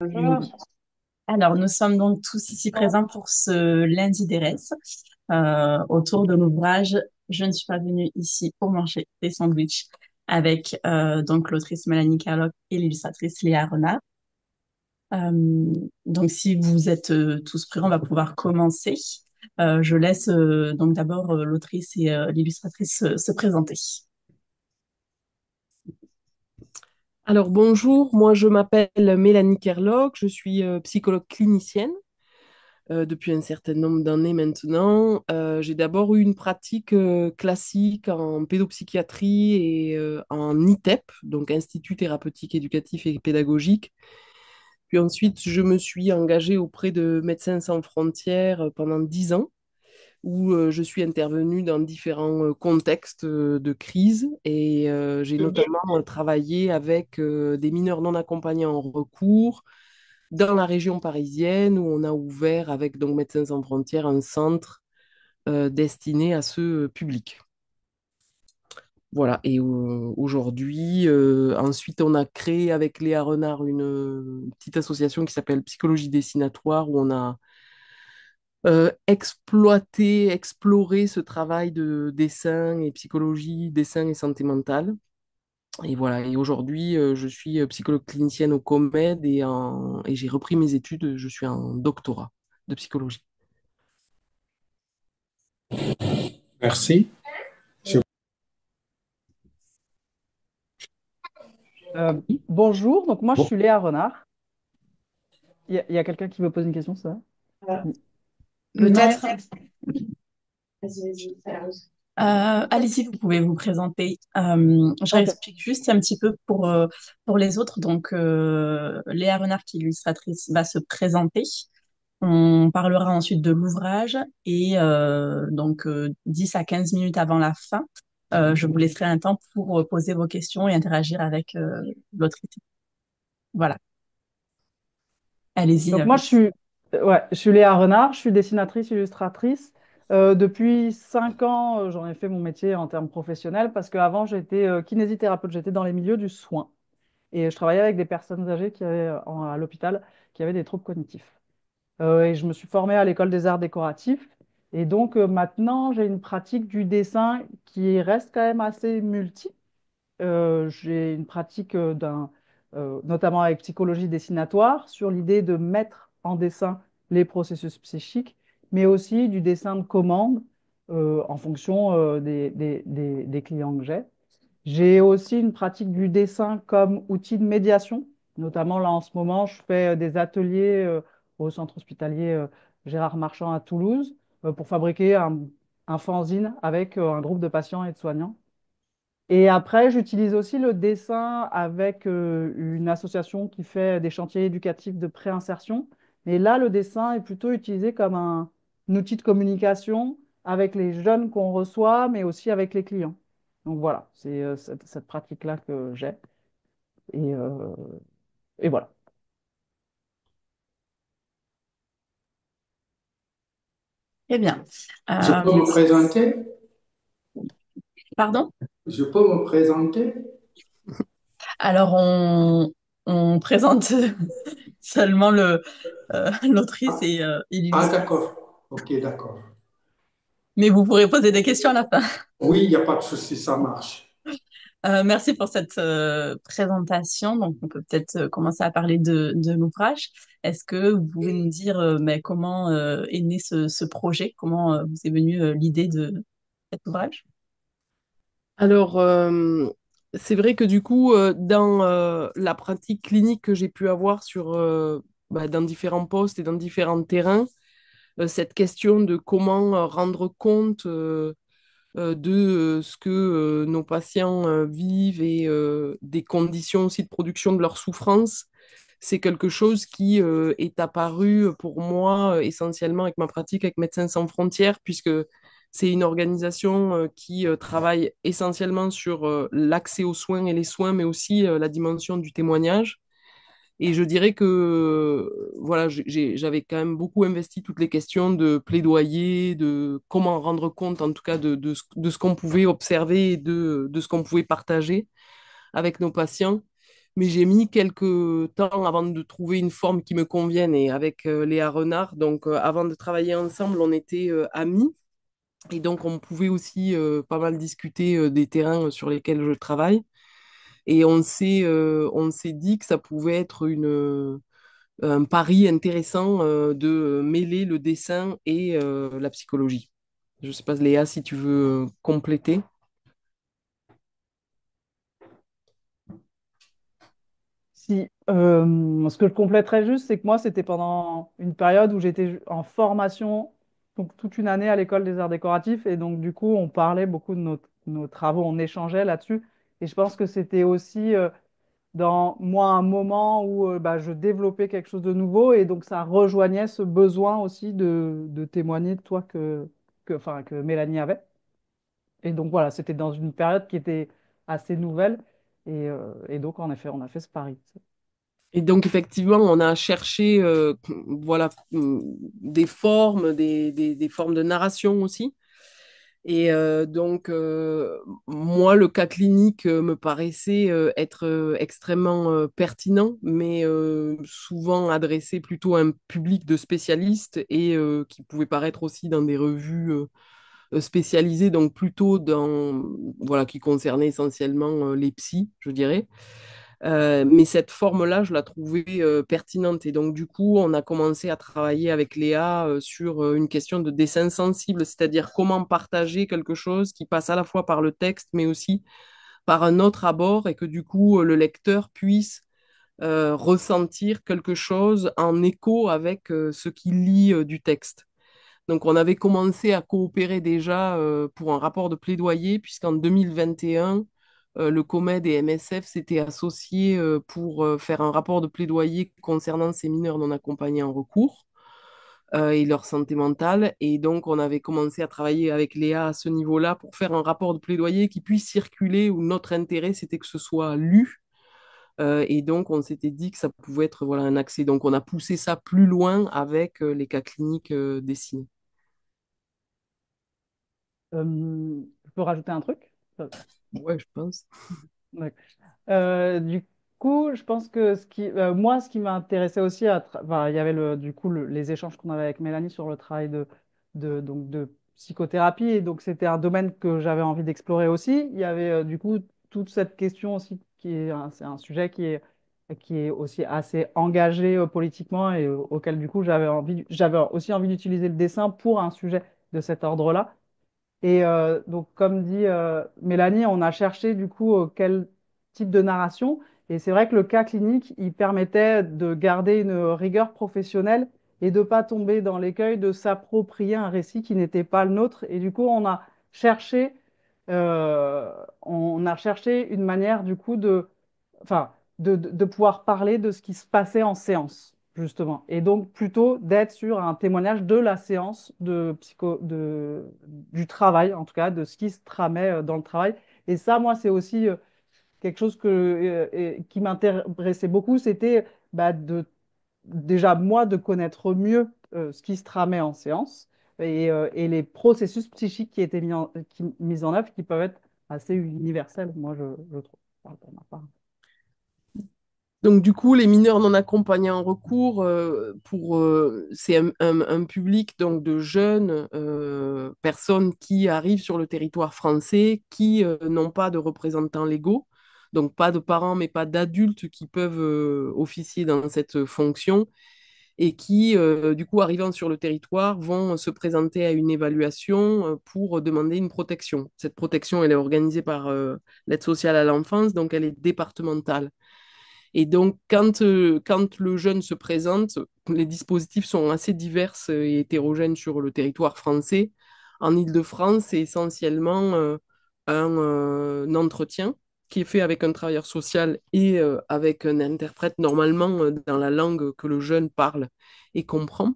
Bonjour. Alors, nous sommes donc tous ici présents pour ce lundi des euh, autour de l'ouvrage Je ne suis pas venue ici pour manger des sandwichs avec euh, donc l'autrice Melanie Carlock et l'illustratrice Léa Renard. Euh, donc, si vous êtes tous prêts, on va pouvoir commencer. je laisse donc d'abord l'autrice et l'illustratrice se présenter. Alors bonjour, moi je m'appelle Mélanie Kerlock, je suis euh, psychologue clinicienne euh, depuis un certain nombre d'années maintenant. Euh, j'ai d'abord eu une pratique classique en pédopsychiatrie et en ITEP, donc Institut thérapeutique éducatif et pédagogique. Puis ensuite, je me suis engagée auprès de Médecins sans frontières pendant dix ans où euh, je suis intervenue dans différents euh, contextes euh, de crise et j'ai mhm. notamment travaillé avec des mineurs non accompagnés en recours dans la région parisienne où on a ouvert avec donc Médecins sans frontières un centre destiné à ce public. Voilà, et aujourd'hui, ensuite, on a créé avec Léa Renard une, petite association qui s'appelle Psychologie dessinatoire, où on a euh, exploiter, explorer ce travail de dessin et psychologie, dessin et santé mentale. Et voilà, et aujourd'hui, euh, je suis euh, psychologue clinicienne au COMED et, j'ai repris mes études, je suis en doctorat de psychologie. Merci. bonjour, donc moi je suis Léa Renard. Il y a, quelqu'un qui me pose une question, ça euh, Allez-y, vous pouvez vous présenter. Euh, je réexplique juste un petit peu pour, euh, pour les autres. Donc, Léa Renard, qui est illustratrice, va se présenter. On parlera ensuite de l'ouvrage et donc 10 à 15 minutes avant la fin, je vous laisserai un temps pour poser vos questions et interagir avec votre équipe. Voilà. Allez-y. moi, je suis, euh, ouais, je suis Léa Renard, je suis dessinatrice, illustratrice. Euh, depuis cinq ans, euh, j'en ai fait mon métier en termes professionnels parce qu'avant, j'étais kinésithérapeute, j'étais dans les milieux du soin. Et je travaillais avec des personnes âgées qui à l'hôpital qui avaient des troubles cognitifs. et je me suis formée à l'école des arts décoratifs. Et donc maintenant, j'ai une pratique du dessin qui reste quand même assez multi j'ai une pratique d'un, notamment avec psychologie dessinatoire, sur l'idée de mettre en dessin les processus psychiques, mais aussi du dessin de commande euh, en fonction euh, des, des, clients que j'ai. J'ai aussi une pratique du dessin comme outil de médiation, notamment là en ce moment, je fais euh, des ateliers au centre hospitalier Gérard Marchand à Toulouse pour fabriquer un, un fanzine avec un groupe de patients et de soignants. Et après, j'utilise aussi le dessin avec une association qui fait des chantiers éducatifs de préinsertion mais là, le dessin est plutôt utilisé comme un, outil de communication avec les jeunes qu'on reçoit, mais aussi avec les clients. Donc voilà, c'est euh, cette, pratique-là que j'ai. Et, euh, voilà. Eh bien. Euh, Je peux me présenter Pardon Je peux me présenter Alors, on présente seulement le, euh, l'autrice et, euh, Ah, d'accord. Ok, d'accord. Mais vous pourrez poser des questions à la fin. Oui, il n'y a pas de souci, ça marche. Euh, merci pour cette présentation. Donc, on peut peut-être commencer à parler de, de l'ouvrage. Est-ce que vous pouvez nous dire mais comment est né ce, ce projet Comment vous est venue l'idée de cet ouvrage Alors, c'est vrai que du coup, euh, dans euh, la pratique clinique que j'ai pu avoir sur, euh, bah, dans différents postes et dans différents terrains, cette question de comment rendre compte de ce que nos patients vivent et des conditions aussi de production de leur souffrance, c'est quelque chose qui est apparu pour moi essentiellement avec ma pratique avec Médecins sans frontières, puisque c'est une organisation euh, qui euh, travaille essentiellement sur euh, l'accès aux soins et les soins, mais aussi la dimension du témoignage. Et je dirais que voilà, j'avais quand même beaucoup investi toutes les questions de plaidoyer, de comment rendre compte en tout cas de, ce qu'on pouvait observer et de, de ce qu'on pouvait partager avec nos patients. Mais j'ai mis quelques temps avant de trouver une forme qui me convienne. Et avec Léa Renard, donc avant de travailler ensemble, on était amis. Et donc, on pouvait aussi euh, pas mal discuter euh, des terrains euh, sur lesquels je travaille. Et on s'est dit que ça pouvait être une, un pari intéressant de mêler le dessin et la psychologie. Je ne sais pas, Léa, si tu veux compléter. Si, ce que je compléterais juste, c'est que moi, c'était pendant une période où j'étais en formation donc, toute une année à l'école des arts décoratifs. Et donc, du coup, on parlait beaucoup de nos, travaux, on échangeait là-dessus. Et je pense que c'était aussi euh, dans moi un moment où euh, bah, je développais quelque chose de nouveau. Et donc, ça rejoignait ce besoin aussi de, témoigner de toi que, enfin, que Mélanie avait. Et donc, voilà, c'était dans une période qui était assez nouvelle. Et, euh, et donc, en effet, on a fait ce pari. Et donc, effectivement, on a cherché euh, voilà, mm, des formes, des, formes de narration aussi. Et euh, donc, euh, moi, le cas clinique me paraissait être extrêmement pertinent, mais souvent adressé plutôt à un public de spécialistes et qui pouvait paraître aussi dans des revues spécialisées, donc plutôt dans, voilà, qui concernait essentiellement les psys, je dirais. Euh, mais cette forme-là, je la trouvais euh, pertinente. Et donc, du coup, on a commencé à travailler avec Léa euh, sur une question de dessin sensible, c'est-à-dire comment partager quelque chose qui passe à la fois par le texte, mais aussi par un autre abord, et que du coup, le lecteur puisse ressentir quelque chose en écho avec ce qu'il lit du texte. Donc, on avait commencé à coopérer déjà pour un rapport de plaidoyer, puisqu'en 2021, euh, le COMED et MSF s'étaient associés euh, pour euh, faire un rapport de plaidoyer concernant ces mineurs non accompagnés en recours et leur santé mentale. Et donc, on avait commencé à travailler avec Léa à ce niveau-là pour faire un rapport de plaidoyer qui puisse circuler, où notre intérêt, c'était que ce soit lu. et donc, on s'était dit que ça pouvait être voilà, un accès. Donc, on a poussé ça plus loin avec les cas cliniques dessinés. je peux rajouter un truc Ouais, je pense. Euh, du coup, je pense que ce qui, euh, moi, ce qui m'a intéressé aussi, il y avait du coup les échanges qu'on avait avec Mélanie sur le travail de, donc, de psychothérapie, et donc c'était un domaine que j'avais envie d'explorer aussi. Il y avait euh, du coup toute cette question aussi, qui est c'est un sujet qui est, qui est aussi assez engagé politiquement et auquel du coup j'avais envie, j'avais aussi envie d'utiliser le dessin pour un sujet de cet ordre-là. Et euh, donc, comme dit euh, Mélanie, on a cherché du coup euh, quel type de narration. Et c'est vrai que le cas clinique, il permettait de garder une rigueur professionnelle et de ne pas tomber dans l'écueil de s'approprier un récit qui n'était pas le nôtre. Et du coup, on a cherché, on a cherché une manière du coup de, enfin, de, de pouvoir parler de ce qui se passait en séance. Justement. Et donc, plutôt d'être sur un témoignage de la séance de psycho, de, du travail, en tout cas, de ce qui se tramait euh, dans le travail. Et ça, moi, c'est aussi euh, quelque chose que, euh, qui m'intéressait beaucoup. C'était bah, de, déjà, moi, de connaître mieux ce qui se tramait en séance et, et les processus psychiques qui étaient mis en, qui, mis en œuvre qui peuvent être assez universels, moi, je, je trouve, donc du coup, les mineurs non accompagnés en recours, euh, pour euh, c'est un, public donc de jeunes euh, personnes qui arrivent sur le territoire français, qui n'ont pas de représentants légaux, donc pas de parents, mais pas d'adultes qui peuvent officier dans cette fonction et qui, du coup, arrivant sur le territoire, vont se présenter à une évaluation pour demander une protection. Cette protection, elle est organisée par l'aide sociale à l'enfance, donc elle est départementale. Et donc, euh, quand, le jeune se présente, les dispositifs sont assez divers et hétérogènes sur le territoire français. En Ile-de-France, c'est essentiellement euh, euh, un, entretien qui est fait avec un travailleur social et avec un interprète, normalement dans la langue que le jeune parle et comprend.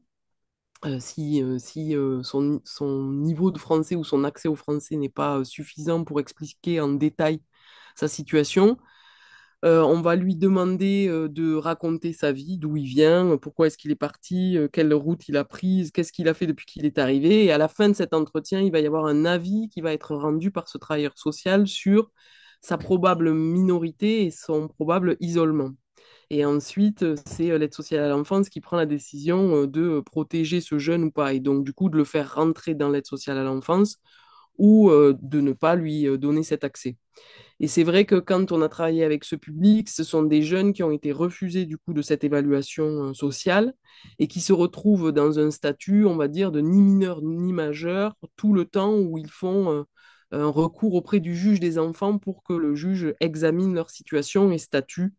si, son, niveau de français ou son accès au français n'est pas suffisant pour expliquer en détail sa situation, euh, on va lui demander euh, de raconter sa vie, d'où il vient, pourquoi est-ce qu'il est parti, euh, quelle route il a prise, qu'est-ce qu'il a fait depuis qu'il est arrivé. Et à la fin de cet entretien, il va y avoir un avis qui va être rendu par ce travailleur social sur sa probable minorité et son probable isolement. Et ensuite, c'est l'aide sociale à l'enfance qui prend la décision de protéger ce jeune ou pas, et donc du coup de le faire rentrer dans l'aide sociale à l'enfance ou euh, de ne pas lui euh, donner cet accès. Et c'est vrai que quand on a travaillé avec ce public, ce sont des jeunes qui ont été refusés du coup de cette évaluation euh, sociale et qui se retrouvent dans un statut, on va dire, de ni mineur ni majeur tout le temps où ils font un recours auprès du juge des enfants pour que le juge examine leur situation et statut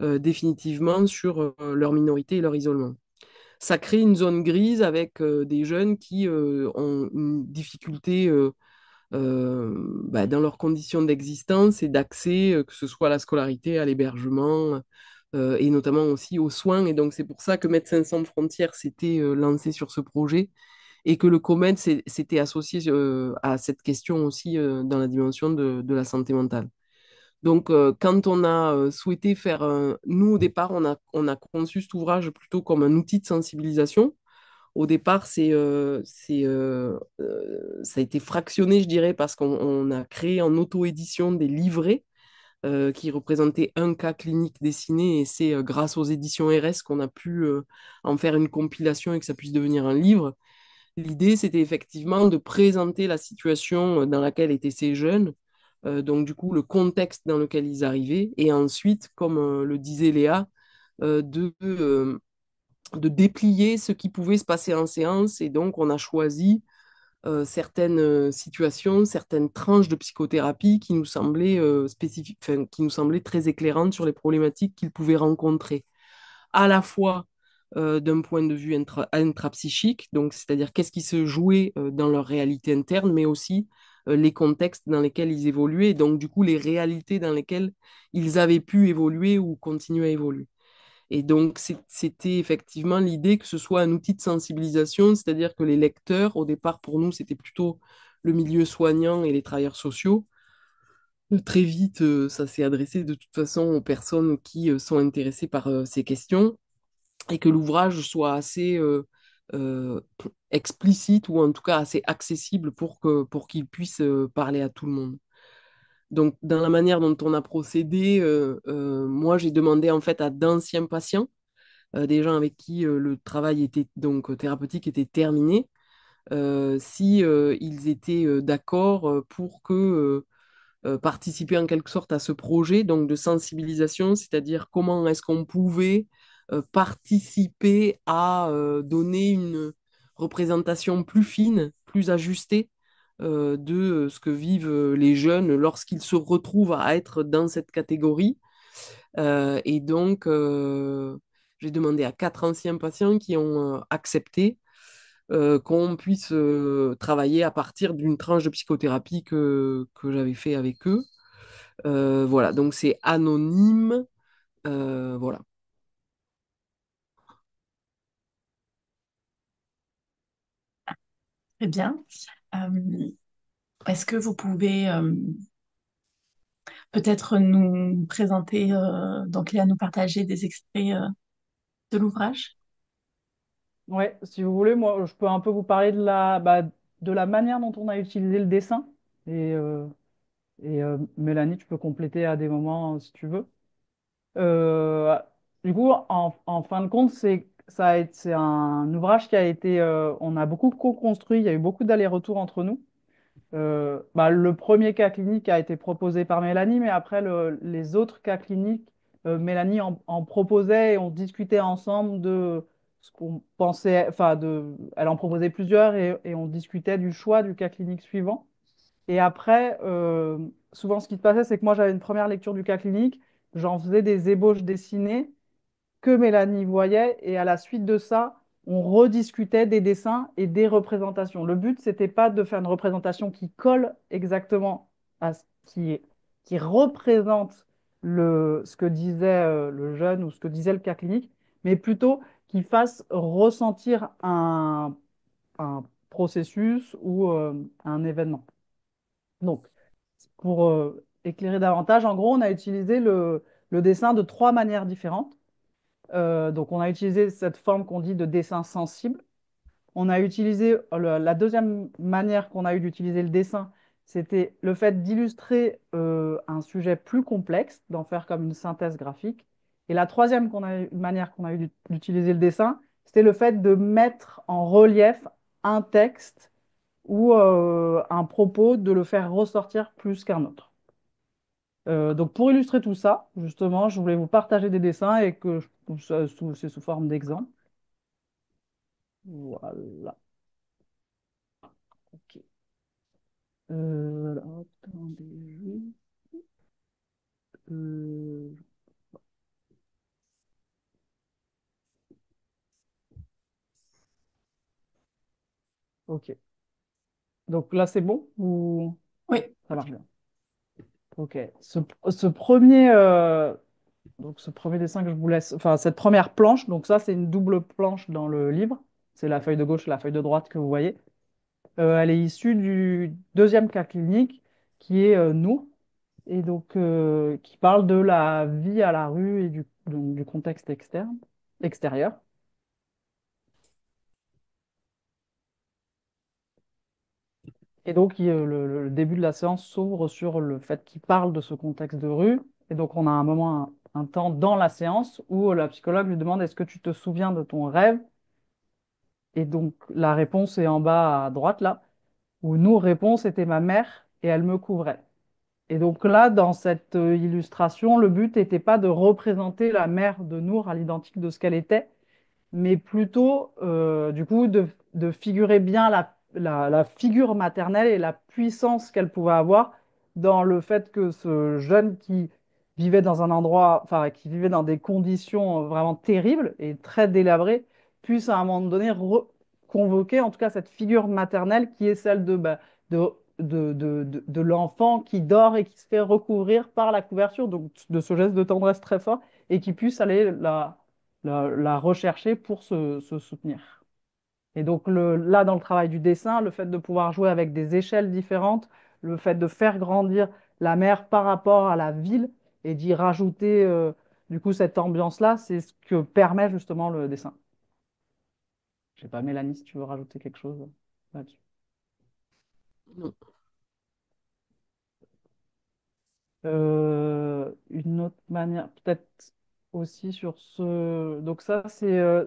définitivement sur leur minorité et leur isolement. Ça crée une zone grise avec des jeunes qui ont une difficulté euh, bah, dans leurs conditions d'existence et d'accès, euh, que ce soit à la scolarité, à l'hébergement, euh, et notamment aussi aux soins. Et donc c'est pour ça que Médecins sans frontières s'était lancé sur ce projet et que le COMED s'était associé à cette question aussi dans la dimension de, la santé mentale. Donc, quand on a souhaité faire, nous au départ, on a conçu cet ouvrage plutôt comme un outil de sensibilisation au départ, c'est, euh, euh, euh, ça a été fractionné, je dirais, parce qu'on a créé en auto-édition des livrets qui représentaient un cas clinique dessiné. Et c'est grâce aux éditions RS qu'on a pu en faire une compilation et que ça puisse devenir un livre. L'idée, c'était effectivement de présenter la situation dans laquelle étaient ces jeunes. donc, du coup, le contexte dans lequel ils arrivaient. Et ensuite, comme le disait Léa, de de déplier ce qui pouvait se passer en séance. Et donc, on a choisi euh, certaines euh, situations, certaines tranches de psychothérapie qui nous semblaient, euh, qui nous semblaient très éclairantes sur les problématiques qu'ils pouvaient rencontrer, à la fois d'un point de vue intra intrapsychique, donc c'est-à-dire qu'est-ce qui se jouait dans leur réalité interne, mais aussi les contextes dans lesquels ils évoluaient, donc du coup les réalités dans lesquelles ils avaient pu évoluer ou continuer à évoluer. Et donc, c'était effectivement l'idée que ce soit un outil de sensibilisation, c'est-à-dire que les lecteurs, au départ, pour nous, c'était plutôt le milieu soignant et les travailleurs sociaux. Euh, très vite, euh, ça s'est adressé de toute façon aux personnes qui euh, sont intéressées par ces questions et que l'ouvrage soit assez explicite ou en tout cas assez accessible pour qu'il pour parler à tout le monde. Donc, dans la manière dont on a procédé, euh, euh, moi, j'ai demandé en fait à d'anciens patients, euh, des gens avec qui le travail était donc thérapeutique était terminé, si ils étaient d'accord pour que participer en quelque sorte à ce projet donc de sensibilisation, c'est-à-dire comment est-ce qu'on pouvait participer à donner une représentation plus fine, plus ajustée euh, de euh, ce que vivent euh, les jeunes lorsqu'ils se retrouvent à être dans cette catégorie. et donc, j'ai demandé à quatre anciens patients qui ont accepté qu'on puisse travailler à partir d'une tranche de psychothérapie que, j'avais fait avec eux. voilà, donc c'est anonyme. voilà. Très bien. Euh, est-ce que vous pouvez euh, peut-être nous présenter, euh, donc Léa, nous partager des extraits de l'ouvrage Oui, si vous voulez, moi, je peux un peu vous parler de la, bah, de la manière dont on a utilisé le dessin. Et, Mélanie, tu peux compléter à des moments si tu veux. du coup, en fin de compte, c'est c'est un ouvrage qui a été, euh, on a beaucoup co-construit, il y a eu beaucoup d'allers-retours entre nous. Euh, bah, le premier cas clinique a été proposé par Mélanie, mais après les autres cas cliniques, euh, Mélanie en, proposait et on discutait ensemble de ce qu'on pensait, enfin elle en proposait plusieurs et, on discutait du choix du cas clinique suivant. Et après, souvent ce qui se passait, c'est que moi j'avais une première lecture du cas clinique, j'en faisais des ébauches dessinées que Mélanie voyait. Et à la suite de ça, on rediscutait des dessins et des représentations. Le but, c'était pas de faire une représentation qui colle exactement à ce qui, est, qui représente le, ce que disait euh, le jeune ou ce que disait le cas clinique, mais plutôt qui fasse ressentir un, processus ou euh, un événement. Donc, pour euh, éclairer davantage, en gros, on a utilisé le dessin de trois manières différentes. Euh, donc, on a utilisé cette forme qu'on dit de dessin sensible. On a utilisé la deuxième manière qu'on a eu d'utiliser le dessin, c'était le fait d'illustrer euh, un sujet plus complexe, d'en faire comme une synthèse graphique. Et la troisième manière qu'on a eu d'utiliser le dessin, c'était le fait de mettre en relief un texte ou euh, un propos, de le faire ressortir plus qu'un autre. donc pour illustrer tout ça, justement, je voulais vous partager des dessins et que je donc ça, c'est sous forme d'exemple. Voilà. Ok. Euh, attendez. Euh... Ok. Donc là, c'est bon ou... Oui. Ça marche bien. Ok. Ce, ce premier, euh, donc ce premier dessin que je vous laisse, enfin cette première planche, donc ça c'est une double planche dans le livre, c'est la feuille de gauche et la feuille de droite que vous voyez. Euh, elle est issue du deuxième cas clinique qui est euh, nous et donc euh, qui parle de la vie à la rue et du, contexte externe, extérieur. Et donc le, début de la séance s'ouvre sur le fait qu'il parle de ce contexte de rue. Et donc on a un moment un temps dans la séance où euh, la psychologue lui demande est-ce que tu te souviens de ton rêve Et donc la réponse est en bas à droite là, où nous, réponse était ma mère et elle me couvrait. Et donc là, dans cette euh, illustration, le but n'était pas de représenter la mère de Nour à l'identique de ce qu'elle était, mais plutôt, euh, du coup, de, figurer bien la, la, figure maternelle et la puissance qu'elle pouvait avoir dans le fait que ce jeune qui dans un endroit, enfin, qui vivaient dans des conditions euh, vraiment terribles et très délabrées, puissent à un moment donné convoquer en tout cas cette figure maternelle qui est celle bah, de, de, de, de, l'enfant qui dort et qui se fait recouvrir par la couverture, donc de ce geste de tendresse très fort, et qui puisse aller la, la, la rechercher pour se, se, soutenir. Et donc le, là, dans le travail du dessin, le fait de pouvoir jouer avec des échelles différentes, le fait de faire grandir la mer par rapport à la ville, et d'y rajouter euh, du coup cette ambiance-là, c'est ce que permet justement le dessin. Je sais pas, Mélanie, si tu veux rajouter quelque chose là-dessus. Non. Euh, une autre manière, peut-être aussi sur ce. Donc ça, euh,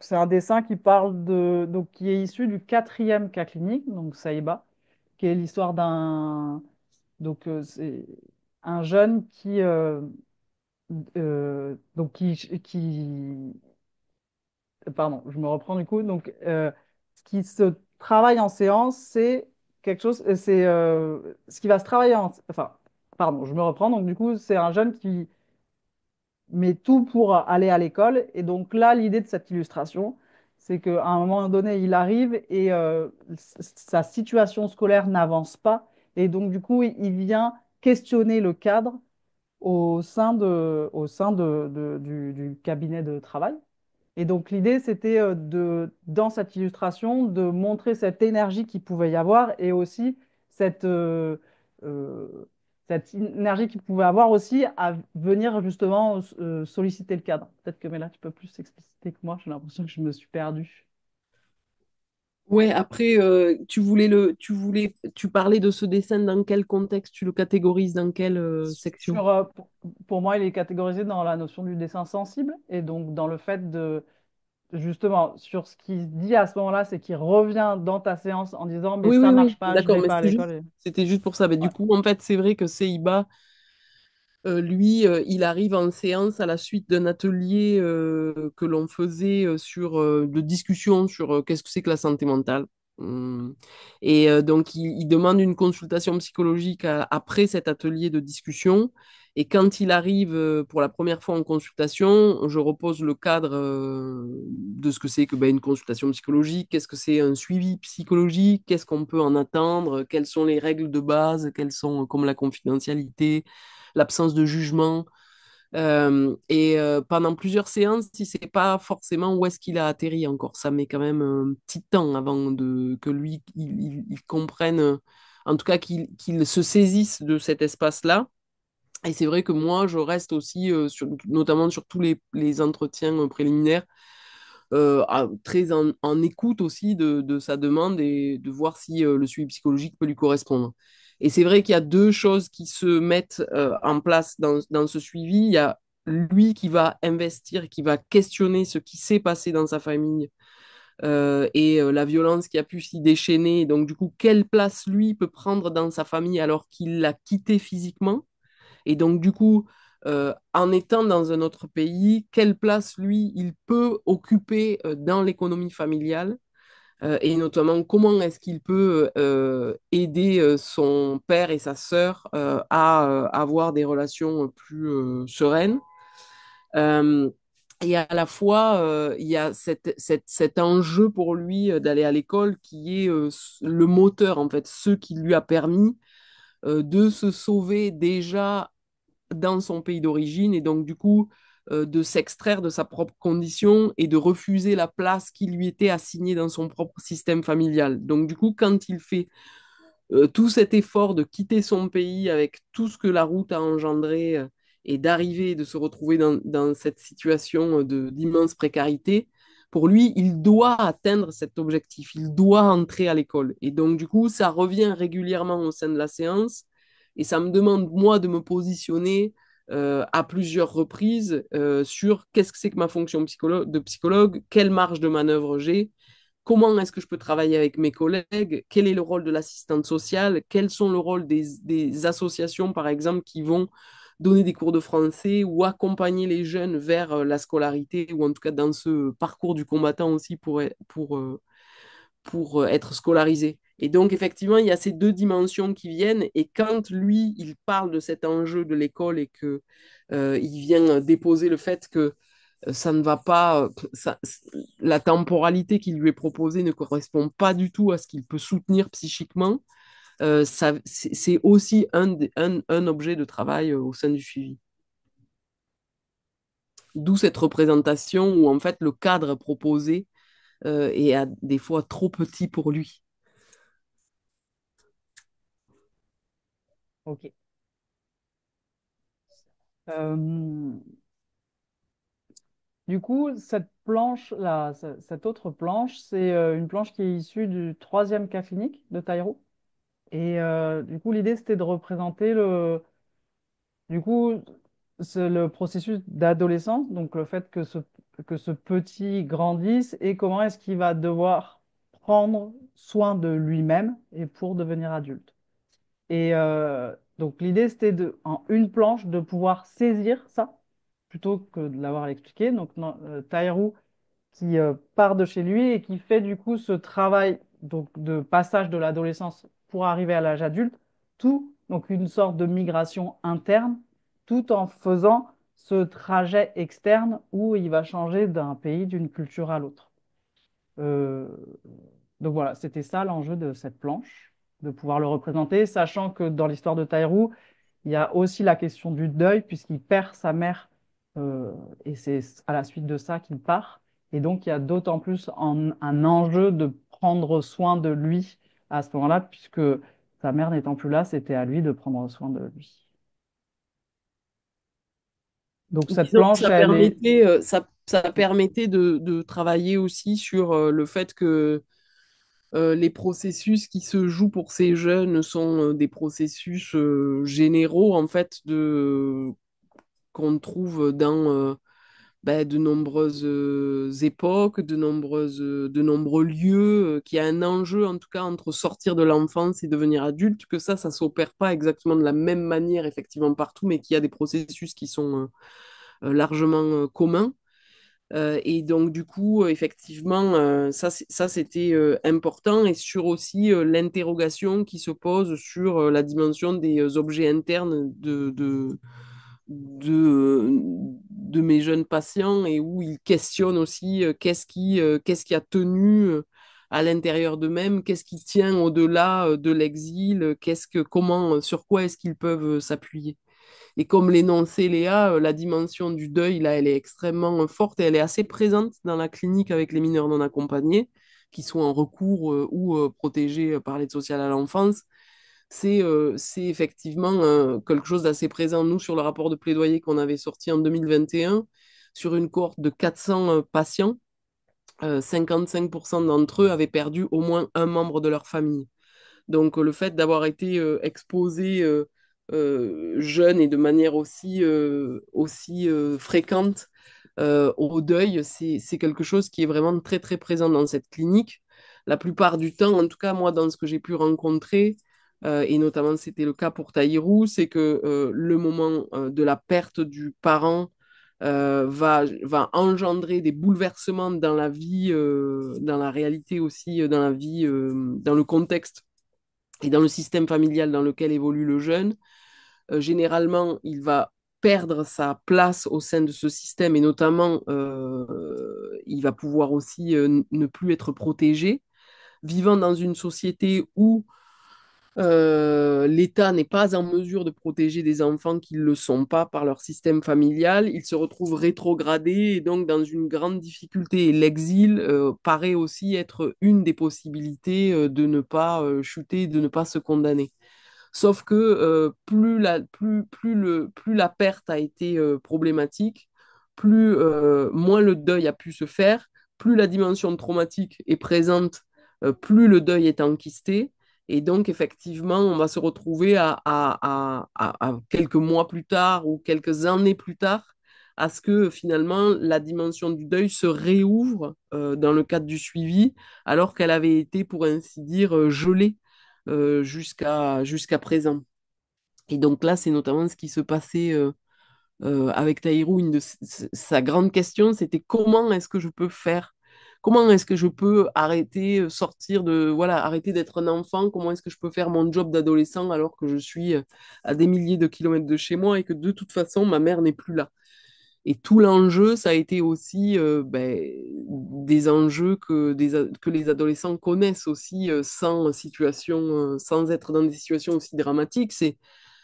c'est un dessin qui parle de donc qui est issu du quatrième cas clinique, donc Saïba, qui est l'histoire d'un donc c'est un jeune qui, euh, euh, donc qui, pardon, je me reprends du coup. Donc, euh, ce qui se travaille en séance, c'est quelque chose, c'est ce qui va se travailler en, enfin, pardon, je me reprends. Donc, du coup, c'est un jeune qui met tout pour aller à l'école. Et donc là, l'idée de cette illustration, c'est qu'à un moment donné, il arrive et sa situation scolaire n'avance pas. Et donc, du coup, il vient questionner le cadre au sein, de, au sein de, du, cabinet de travail. Et donc l'idée, c'était euh, de, dans cette illustration, de montrer cette énergie qu'il pouvait y avoir et aussi cette, euh, euh, cette énergie qu'il pouvait avoir aussi à venir justement solliciter le cadre. Peut-être que là, tu peux plus expliciter que moi, j'ai l'impression que je me suis perdue. Ouais, après, euh, tu voulais le, tu voulais, tu parlais de ce dessin dans quel contexte, tu le catégorises dans quelle euh, section euh, pour, moi, il est catégorisé dans la notion du dessin sensible et donc dans le fait de justement sur ce qu'il dit à ce moment-là, c'est qu'il revient dans ta séance en disant mais ça ne marche pas, je vais pas C'était juste pour ça. Mais du coup, en fait, c'est vrai que CIBA euh, lui, euh, il arrive en séance à la suite d'un atelier euh, que l'on faisait sur de discussion sur qu'est-ce que c'est que la santé mentale. Mmh. Et donc, il, demande une consultation psychologique après cet atelier de discussion. Et quand il arrive pour la première fois en consultation, je repose le cadre de ce que c'est que ben, une consultation psychologique, qu'est-ce que c'est un suivi psychologique, qu'est-ce qu'on peut en attendre, quelles sont les règles de base, quelles sont comme la confidentialité, l'absence de jugement. Euh, et euh, pendant plusieurs séances, il ne sait pas forcément où est-ce qu'il a atterri encore. Ça met quand même un petit temps avant de, que lui, il, comprenne, en tout cas qu'il se saisisse de cet espace-là. Et c'est vrai que moi, je reste aussi, euh, notamment sur tous les, entretiens préliminaires, très en, écoute aussi de, de, sa demande et de voir si le suivi psychologique peut lui correspondre. Et c'est vrai qu'il y a deux choses qui se mettent euh, en place dans, ce suivi. Il y a lui qui va investir, qui va questionner ce qui s'est passé dans sa famille euh, et euh, la violence qui a pu s'y déchaîner. Donc, du coup, quelle place lui peut prendre dans sa famille alors qu'il l'a quitté physiquement Et donc, du coup, en étant dans un autre pays, quelle place lui il peut occuper dans l'économie familiale euh, et notamment comment est-ce qu'il peut euh, aider euh, son père et sa sœur à avoir des relations plus sereines. et à la fois, il y a cet enjeu pour lui d'aller à l'école qui est le moteur, en fait, ce qui lui a permis de se sauver déjà dans son pays d'origine et donc du coup euh, de s'extraire de sa propre condition et de refuser la place qui lui était assignée dans son propre système familial. Donc du coup, quand il fait euh, tout cet effort de quitter son pays avec tout ce que la route a engendré euh, et d'arriver et de se retrouver dans, dans cette situation d'immense précarité, pour lui, il doit atteindre cet objectif, il doit entrer à l'école. Et donc du coup, ça revient régulièrement au sein de la séance et ça me demande, moi, de me positionner euh, à plusieurs reprises euh, sur qu'est-ce que c'est que ma fonction de psychologue, quelle marge de manœuvre j'ai, comment est-ce que je peux travailler avec mes collègues, quel est le rôle de l'assistante sociale, quels sont le rôle des, associations, par exemple, qui vont donner des cours de français ou accompagner les jeunes vers euh, la scolarité ou en tout cas dans ce parcours du combattant aussi pour, pour euh, être scolarisé. Et donc, effectivement, il y a ces deux dimensions qui viennent. Et quand lui, il parle de cet enjeu de l'école et que euh, il vient déposer le fait que euh, ça ne va pas, la temporalité qui lui est proposée ne correspond pas du tout à ce qu'il peut soutenir psychiquement, c'est aussi un, un, objet de travail au sein du suivi. D'où cette représentation où, en fait, le cadre proposé euh, et à des fois trop petit pour lui. Ok. Euh, du coup, cette planche là, cette autre planche, c'est euh, une planche qui est issue du troisième cas clinique de Tairo Et du coup, l'idée c'était de représenter le, du coup, le processus d'adolescence, donc le fait que ce que ce petit grandisse et comment est-ce qu'il va devoir prendre soin de lui-même et pour devenir adulte. Et euh, donc l'idée, c'était en une planche de pouvoir saisir ça plutôt que de l'avoir expliqué. Donc non, euh, qui euh, part de chez lui et qui fait du coup ce travail de passage de l'adolescence pour arriver à l'âge adulte, tout donc une sorte de migration interne, tout en faisant ce trajet externe où il va changer d'un pays, d'une culture à l'autre. Euh, donc voilà, c'était ça l'enjeu de cette planche, de pouvoir le représenter, sachant que dans l'histoire de Taïrou, il y a aussi la question du deuil, puisqu'il perd sa mère, euh, et c'est à la suite de ça qu'il part. Et donc il y a d'autant plus un enjeu de prendre soin de lui à ce moment-là, puisque sa mère n'étant plus là, c'était à lui de prendre soin de lui. Donc cette planche, ça, permettait, euh, de, travailler aussi sur euh, le fait que euh, les processus qui se jouent pour ces jeunes sont des processus généraux en fait de qu'on trouve dans ben, de nombreuses époques, de, nombreuses, de nombreux lieux, qu'il y a un enjeu en tout cas entre sortir de l'enfance et devenir adulte, que ça, ça s'opère pas exactement de la même manière effectivement partout, mais qu'il y a des processus qui sont largement communs. et donc, du coup, effectivement, ça, c'était important et sur aussi l'interrogation qui se pose sur la dimension des objets internes de, de, de, euh, de mes jeunes patients et où ils questionnent aussi euh, euh, qu'est-ce qui, a tenu à l'intérieur d'eux-mêmes, qu'est-ce qui tient au-delà de l'exil, qu'est-ce que, comment, sur quoi est-ce qu'ils peuvent s'appuyer. Et comme l'énonçait Léa, la dimension du deuil, là, elle est extrêmement forte et elle est assez présente dans la clinique avec les mineurs non accompagnés, qui sont en recours ou protégés par l'aide sociale à l'enfance euh, c'est effectivement euh, quelque chose d'assez présent. Nous, sur le rapport de plaidoyer qu'on avait sorti en 2021, sur une cohorte de 400 euh, patients, 55% d'entre eux avaient perdu au moins un membre de leur famille. Donc le fait d'avoir été exposé jeune et de manière aussi, aussi fréquente au deuil, c'est quelque chose qui est vraiment très très présent dans cette clinique. La plupart du temps, en tout cas moi dans ce que j'ai pu rencontrer, euh, et notamment c'était le cas pour Taïrou c'est que euh, le moment euh, de la perte du parent va, va engendrer des bouleversements dans la vie, dans la réalité aussi, dans la vie, dans le contexte et dans le système familial dans lequel évolue le jeune. généralement, il va perdre sa place au sein de ce système et notamment, il va pouvoir aussi ne plus être protégé. Vivant dans une société où euh, L'État n'est pas en mesure de protéger des enfants qui ne le sont pas par leur système familial. Ils se retrouvent rétrogradés et donc dans une grande difficulté. L'exil euh, paraît aussi être une des possibilités euh, de ne pas chuter, de ne pas se condamner. Sauf que plus, la, plus, plus, le, plus la perte a été problématique, plus, moins le deuil a pu se faire, plus la dimension traumatique est présente, plus le deuil est enquisté et donc, effectivement, on va se retrouver à, quelques mois plus tard ou quelques années plus tard à ce que finalement la dimension du deuil se réouvre euh, dans le cadre du suivi, alors qu'elle avait été, pour ainsi dire, euh, gelée euh, jusqu'à présent. Et donc là, c'est notamment ce qui se passait avec Taïrou. de sa grande question, c'était comment est-ce que je peux faire comment est-ce que je peux arrêter, euh, sortir de, voilà, arrêter d'être un enfant, comment est-ce que je peux faire mon job d'adolescent alors que je suis euh, à des milliers de kilomètres de chez moi et que de toute façon, ma mère n'est plus là. Et tout l'enjeu, ça a été aussi euh, ben, des enjeux que, que, les adolescents connaissent aussi sans situation, sans être dans des situations aussi dramatiques. C'est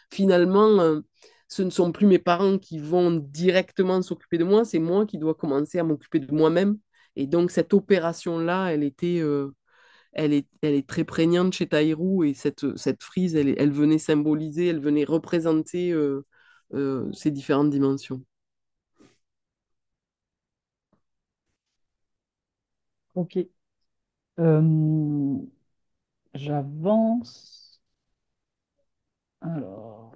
finalement, ce ne sont plus mes parents qui vont directement s'occuper de moi, c'est moi qui dois commencer à m'occuper de moi-même et donc, cette opération-là, elle était. Euh, elle est, elle est très prégnante chez Taïrou et cette, euh, cette frise, elle, venait symboliser, elle venait représenter euh, ces différentes dimensions. Ok. J'avance. Alors.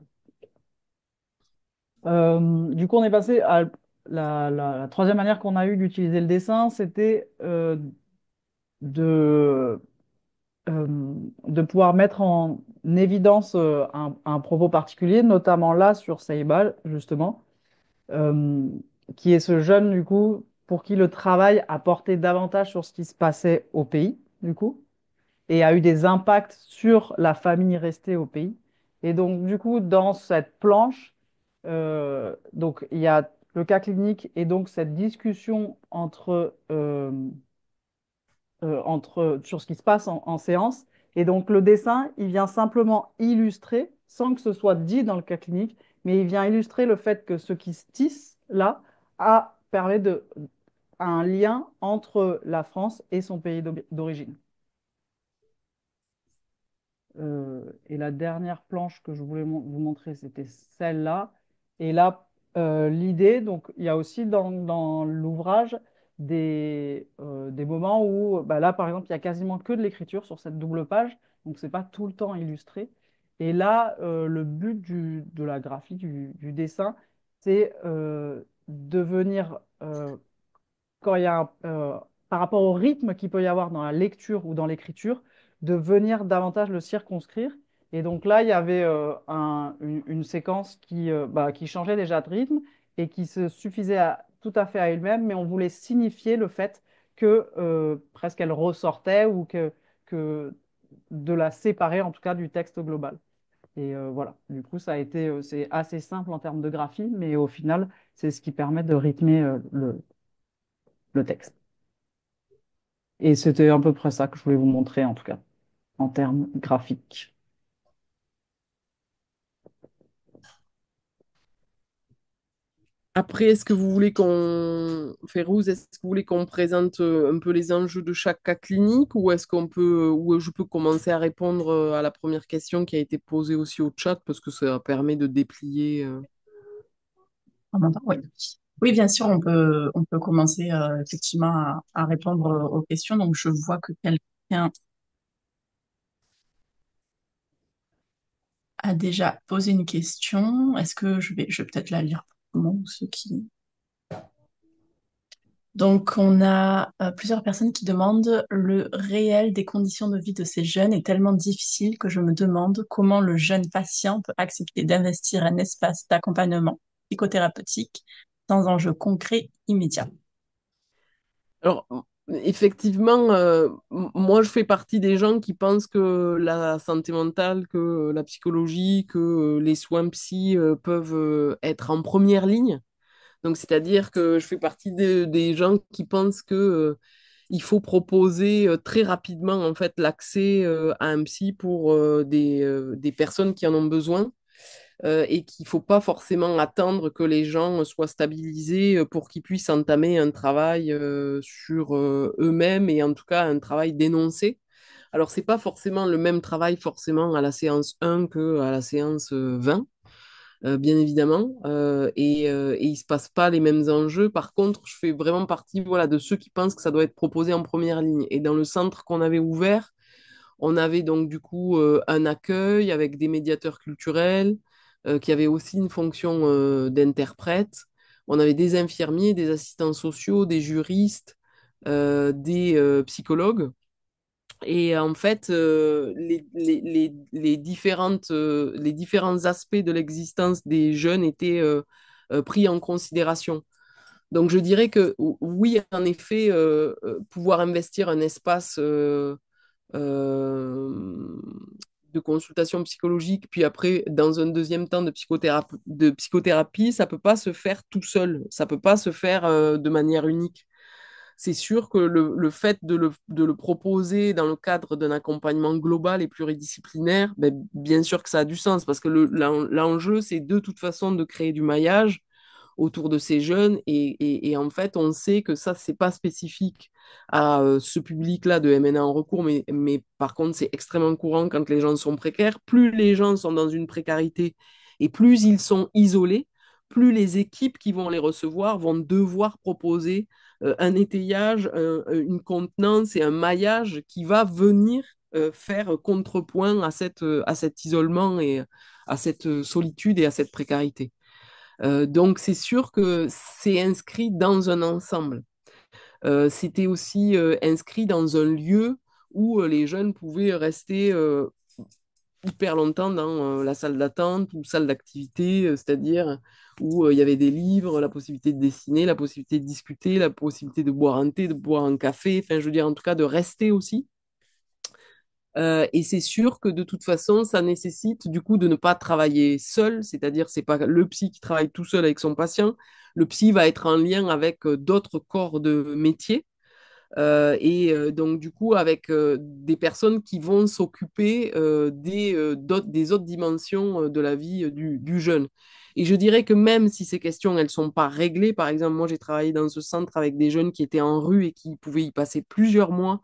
du coup, on est passé à la, la, troisième manière qu'on a eu d'utiliser le dessin, c'était euh, de, euh, de pouvoir mettre en évidence euh, un, un, propos particulier, notamment là sur Seibal, justement, qui est ce jeune, du coup, pour qui le travail a porté davantage sur ce qui se passait au pays, du coup, et a eu des impacts sur la famille restée au pays. Et donc, du coup, dans cette planche, donc il y a le cas clinique est donc cette discussion entre, euh, euh, entre, sur ce qui se passe en, séance. Et donc le dessin, il vient simplement illustrer, sans que ce soit dit dans le cas clinique, mais il vient illustrer le fait que ce qui se tisse là a permis de un lien entre la France et son pays d'origine. Euh, et la dernière planche que je voulais vous montrer, c'était celle-là. Et là, euh, l'idée, donc il y a aussi dans, l'ouvrage euh, des, moments où, bah là par exemple, il y a quasiment que de l'écriture sur cette double page, donc ce n'est pas tout le temps illustré. Et là, euh, le but de la graphie, du, dessin, c'est de venir, par rapport au rythme qu'il peut y avoir dans la lecture ou dans l'écriture, de venir davantage le circonscrire et donc là, il y avait euh, une, séquence euh, bah, qui, changeait déjà de rythme et qui se suffisait tout à fait à elle-même, mais on voulait signifier le fait que euh, presque elle ressortait ou que, que de la séparer en tout cas du texte global. Et voilà, du coup, ça a été, c'est assez simple en termes de graphie, mais au final, c'est ce qui permet de rythmer le, le texte. Et c'était à peu près ça que je voulais vous montrer en tout cas, en termes graphiques. Après, est-ce que vous voulez qu'on. est-ce que vous voulez qu'on présente euh, un peu les enjeux de chaque cas clinique ou est-ce qu'on peut. Ou euh, je peux commencer à répondre euh, à la première question qui a été posée aussi au chat parce que ça permet de déplier. Ah, oui. bien sûr, on peut, on peut commencer effectivement à, répondre aux questions. Donc, je vois que quelqu'un a déjà posé une question. Est-ce que je vais, je vais peut-être la lire qui... Donc on a euh, plusieurs personnes qui demandent le réel des conditions de vie de ces jeunes est tellement difficile que je me demande comment le jeune patient peut accepter d'investir un espace d'accompagnement psychothérapeutique sans enjeu concret immédiat. Alors, effectivement, euh, moi, je fais partie des gens qui pensent que la santé mentale, que la psychologie, que euh, les soins psy euh, peuvent être en première ligne. Donc, c'est-à-dire que je fais partie des gens qui pensent que il faut proposer très rapidement en fait l'accès à un psy pour des, personnes qui en ont besoin euh, et qu'il ne faut pas forcément attendre que les gens soient stabilisés euh, pour qu'ils puissent entamer un travail euh, sur eux-mêmes et en tout cas un travail dénoncé. Alors, ce n'est pas forcément le même travail forcément à la séance 1 à la séance 20. bien évidemment, et, il ne se passe pas les mêmes enjeux. Par contre, je fais vraiment partie voilà, de ceux qui pensent que ça doit être proposé en première ligne. Et dans le centre qu'on avait ouvert, on avait donc du coup un accueil avec des médiateurs culturels, euh, qui avait aussi une fonction euh, d'interprète. On avait des infirmiers, des assistants sociaux, des juristes, euh, des psychologues. Et en fait, les, différentes, les, différents aspects de l'existence des jeunes étaient pris en considération. Donc je dirais que oui, en effet, pouvoir investir un espace de consultation psychologique, puis après, dans un deuxième temps de, psychothérapie, de psychothérapie ça ne peut pas se faire tout seul, ça ne peut pas se faire euh, de manière unique. C'est sûr que le, fait de le, proposer dans le cadre d'un accompagnement global et pluridisciplinaire, ben, bien sûr que ça a du sens, parce que l'enjeu, c'est de toute façon de créer du maillage autour de ces jeunes. Et, en fait, on sait que ça, n'est pas spécifique à euh, ce public-là de MNA en recours, mais, mais par contre, c'est extrêmement courant quand les gens sont précaires. Plus les gens sont dans une précarité et plus ils sont isolés, plus les équipes qui vont les recevoir vont devoir proposer euh, un étayage, euh, une contenance et un maillage qui va venir faire contrepoint à, cette, à cet isolement et à cette solitude et à cette précarité. Euh, donc c'est sûr que c'est inscrit dans un ensemble. Euh, c'était aussi euh, inscrit dans un lieu où les jeunes pouvaient rester hyper longtemps dans la salle d'attente ou salle d'activité, c'est-à-dire où il y avait des livres, la possibilité de dessiner, la possibilité de discuter, la possibilité de boire un thé, de boire un café, enfin je veux dire en tout cas de rester aussi. Euh, et c'est sûr que de toute façon, ça nécessite du coup de ne pas travailler seul, c'est-à-dire c'est pas le psy qui travaille tout seul avec son patient. Le psy va être en lien avec euh, d'autres corps de métier. Euh, et donc du coup avec des personnes qui vont s'occuper des, autres dimensions de la vie du, jeune. Et je dirais que même si ces questions, elles ne sont pas réglées, par exemple, moi j'ai travaillé dans ce centre avec des jeunes qui étaient en rue et qui pouvaient y passer plusieurs mois,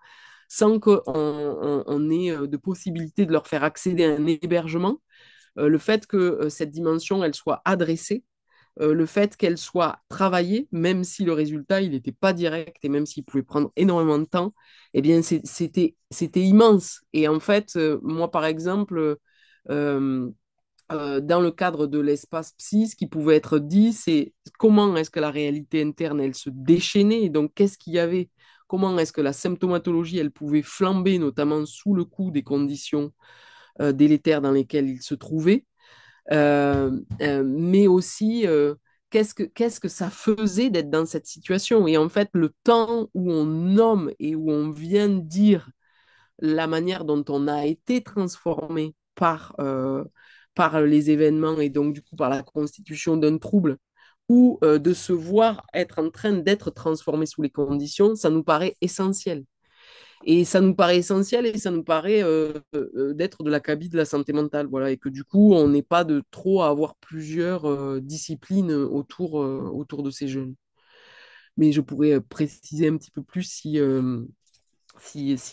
sans qu'on on, ait euh, de possibilité de leur faire accéder à un hébergement. Euh, le fait que euh, cette dimension, elle soit adressée, le fait qu'elle soit travaillée, même si le résultat, il n'était pas direct et même s'il pouvait prendre énormément de temps, eh bien, c'était immense. Et en fait, moi, par exemple, dans le cadre de l'espace psy, ce qui pouvait être dit, c'est comment est-ce que la réalité interne, elle se déchaînait, et donc qu'est-ce qu'il y avait comment est-ce que la symptomatologie, elle pouvait flamber, notamment sous le coup des conditions euh, délétères dans lesquelles il se trouvait, euh, euh, mais aussi qu'est-ce que, ça faisait d'être dans cette situation. Et en fait, le temps où on nomme et où on vient dire la manière dont on a été transformé par, par les événements et donc du coup par la constitution d'un trouble ou euh, de se voir être en train d'être transformé sous les conditions, ça nous paraît essentiel. Et ça nous paraît essentiel et ça nous paraît euh, euh, d'être de la cabine de la santé mentale. Et que du coup, on n'est pas de trop à avoir plusieurs disciplines autour, autour de ces jeunes. Mais je pourrais préciser un petit peu plus si,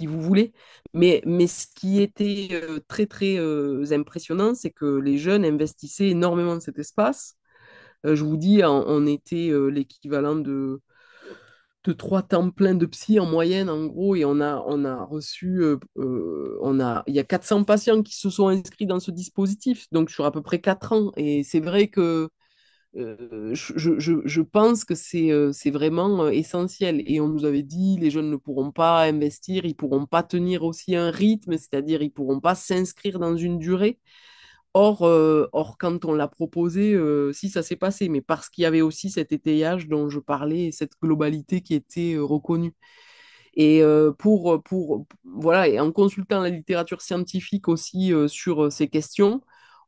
vous voulez. Mais, ce qui était très, très impressionnant, c'est que les jeunes investissaient énormément cet espace. Euh, je vous dis, on, était euh, l'équivalent de trois temps pleins de psy en moyenne, en gros, et on a, reçu, euh, on a, il y a 400 patients qui se sont inscrits dans ce dispositif, donc sur à peu près 4 ans. Et c'est vrai que je, pense que c'est vraiment essentiel. Et on nous avait dit, les jeunes ne pourront pas investir, ils pourront pas tenir aussi un rythme, c'est-à-dire ils pourront pas s'inscrire dans une durée. Or, euh, or, quand on l'a proposé, euh, si ça s'est passé, mais parce qu'il y avait aussi cet étayage dont je parlais, cette globalité qui était euh, reconnue. Et pour voilà, et en consultant la littérature scientifique aussi sur ces questions,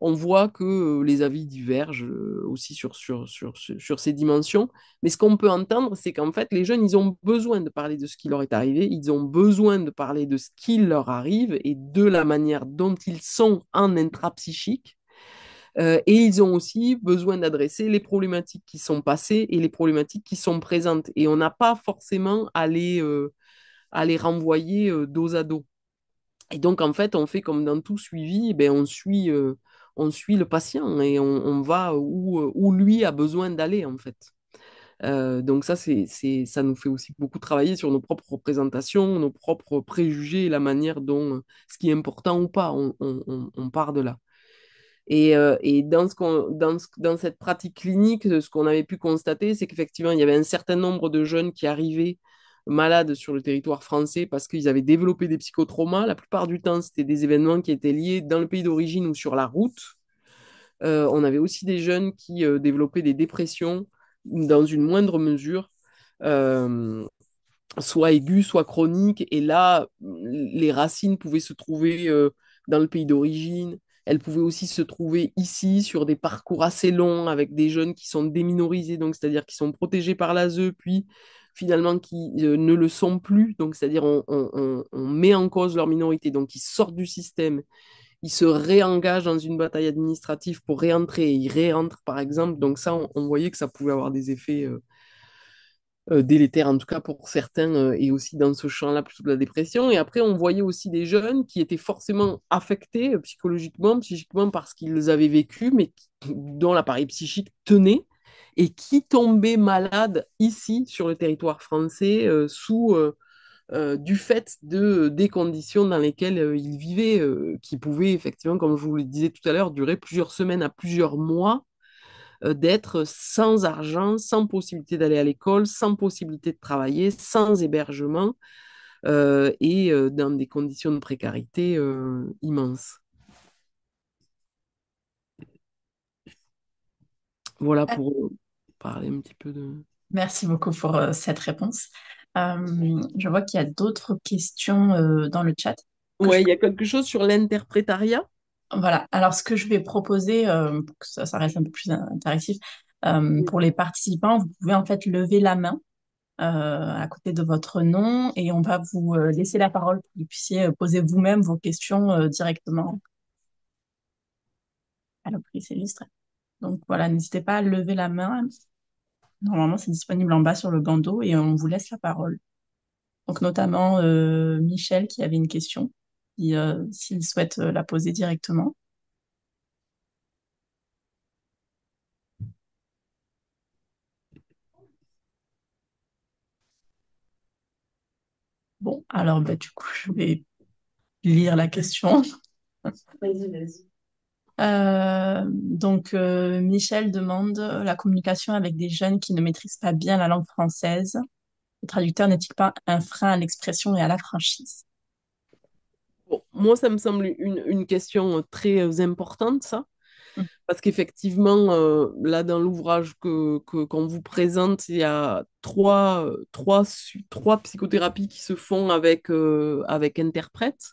on voit que les avis divergent aussi sur, sur, sur, ces dimensions. Mais ce qu'on peut entendre, c'est qu'en fait, les jeunes, ils ont besoin de parler de ce qui leur est arrivé, ils ont besoin de parler de ce qui leur arrive et de la manière dont ils sont en intrapsychique. psychique et ils ont aussi besoin d'adresser les problématiques qui sont passées et les problématiques qui sont présentes. Et on n'a pas forcément à les, renvoyer dos à dos. Et donc, en fait, on fait comme dans tout suivi, eh ben, on suit on suit le patient et on, va où, où, lui a besoin d'aller, en fait. Euh, donc ça, c'est, ça nous fait aussi beaucoup travailler sur nos propres représentations, nos propres préjugés, la manière dont ce qui est important ou pas, on, part de là. Et, euh, dans, ce dans, dans, cette pratique clinique, ce qu'on avait pu constater, c'est qu'effectivement, il y avait un certain nombre de jeunes qui arrivaient malades sur le territoire français parce qu'ils avaient développé des psychotraumas. La plupart du temps, c'était des événements qui étaient liés dans le pays d'origine ou sur la route. Euh, on avait aussi des jeunes qui euh, développaient des dépressions dans une moindre mesure, euh, soit aiguës, soit chroniques. Et là, les racines pouvaient se trouver dans le pays d'origine. Elles pouvaient aussi se trouver ici sur des parcours assez longs avec des jeunes qui sont déminorisés, donc c'est-à-dire qui sont protégés par l'ASE, puis finalement qui euh, ne le sont plus, donc c'est-à-dire on, met en cause leur minorité, donc ils sortent du système, ils se réengagent dans une bataille administrative pour réentrer, ils réentrent par exemple, donc ça on, voyait que ça pouvait avoir des effets euh, euh, délétères en tout cas pour certains et aussi dans ce champ-là plutôt de la dépression, et après on voyait aussi des jeunes qui étaient forcément affectés psychologiquement, psychiquement parce qu'ils les avaient vécu, mais dont l'appareil psychique tenait et qui tombait malade ici sur le territoire français euh, sous euh, euh, du fait de, des conditions dans lesquelles ils vivaient, qui pouvaient effectivement, comme je vous le disais tout à l'heure, durer plusieurs semaines à plusieurs mois d'être sans argent, sans possibilité d'aller à l'école, sans possibilité de travailler, sans hébergement et dans des conditions de précarité immenses. Voilà ah. pour, parler un petit peu de... Merci beaucoup pour euh, cette réponse. Euh, je vois qu'il y a d'autres questions euh, dans le chat. Oui, il y a quelque chose sur l'interprétariat. Voilà, alors ce que je vais proposer, pour que ça, reste un peu plus interactif, pour les participants, vous pouvez en fait lever la main à côté de votre nom et on va vous laisser la parole pour que vous puissiez poser vous-même vos questions directement. directement Alors, c'est illustre. Donc voilà, n'hésitez pas à lever la main. Normalement, c'est disponible en bas sur le bandeau et on vous laisse la parole. Donc notamment euh, Michel qui avait une question, euh, s'il souhaite euh, la poser directement. Bon, alors bah, du coup, je vais lire la question. Vas-y, vas-y. Euh, donc, euh, Michel demande euh, la communication avec des jeunes qui ne maîtrisent pas bien la langue française. Le traducteur n'est-il pas un frein à l'expression et à la franchise bon, Moi, ça me semble une, question très importante, ça. Hum. Parce qu'effectivement, là, dans l'ouvrage qu'on que, vous présente, il y a trois, trois, trois psychothérapies qui se font avec, avec interprète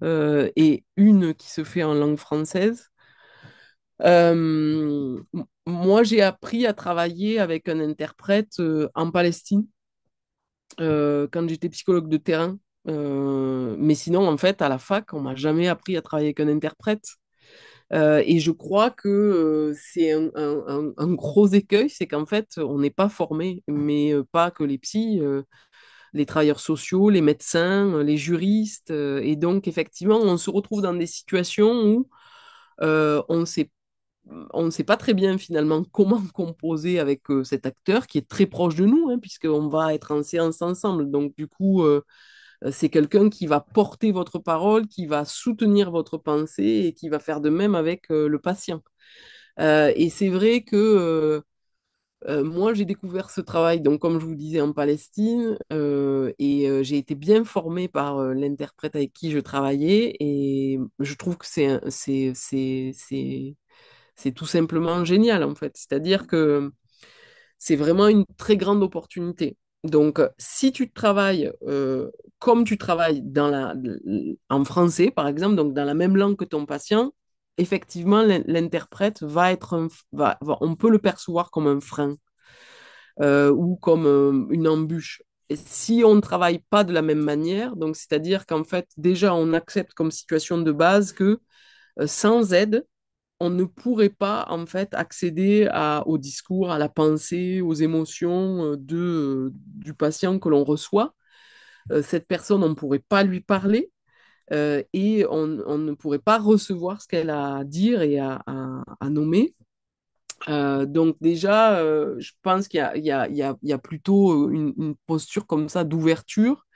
et une qui se fait en langue française. Euh, moi, j'ai appris à travailler avec un interprète euh, en Palestine euh, quand j'étais psychologue de terrain. mais sinon, en fait, à la fac, on m'a jamais appris à travailler avec un interprète. et je crois que c'est un, gros écueil, c'est qu'en fait, on n'est pas formé, mais pas que les psys les travailleurs sociaux, les médecins, les juristes. et donc, effectivement, on se retrouve dans des situations où on ne sait on ne sait pas très bien finalement comment composer avec euh, cet acteur qui est très proche de nous, hein, puisqu'on va être en séance ensemble. Donc du coup, euh, euh, c'est quelqu'un qui va porter votre parole, qui va soutenir votre pensée et qui va faire de même avec le patient. et c'est vrai que moi, j'ai découvert ce travail, donc comme je vous disais, en Palestine, et j'ai été bien formée par l'interprète avec qui je travaillais, et je trouve que c'est c'est tout simplement génial en fait. C'est-à-dire que c'est vraiment une très grande opportunité. Donc, si tu travailles euh, comme tu travailles dans la, en français, par exemple, donc dans la même langue que ton patient, effectivement, l'interprète va être, on peut le percevoir comme un frein euh, ou comme euh, une embûche. Et si on ne travaille pas de la même manière, donc c'est-à-dire qu'en fait, déjà, on accepte comme situation de base que sans aide, on ne pourrait pas en fait accéder à, au discours, à la pensée, aux émotions euh, de, euh, du patient que l'on reçoit. Euh, cette personne, on ne pourrait pas lui parler et on, ne pourrait pas recevoir ce qu'elle a à dire et à, nommer. donc déjà, je pense qu'il y, a plutôt une, une posture comme ça d'ouverture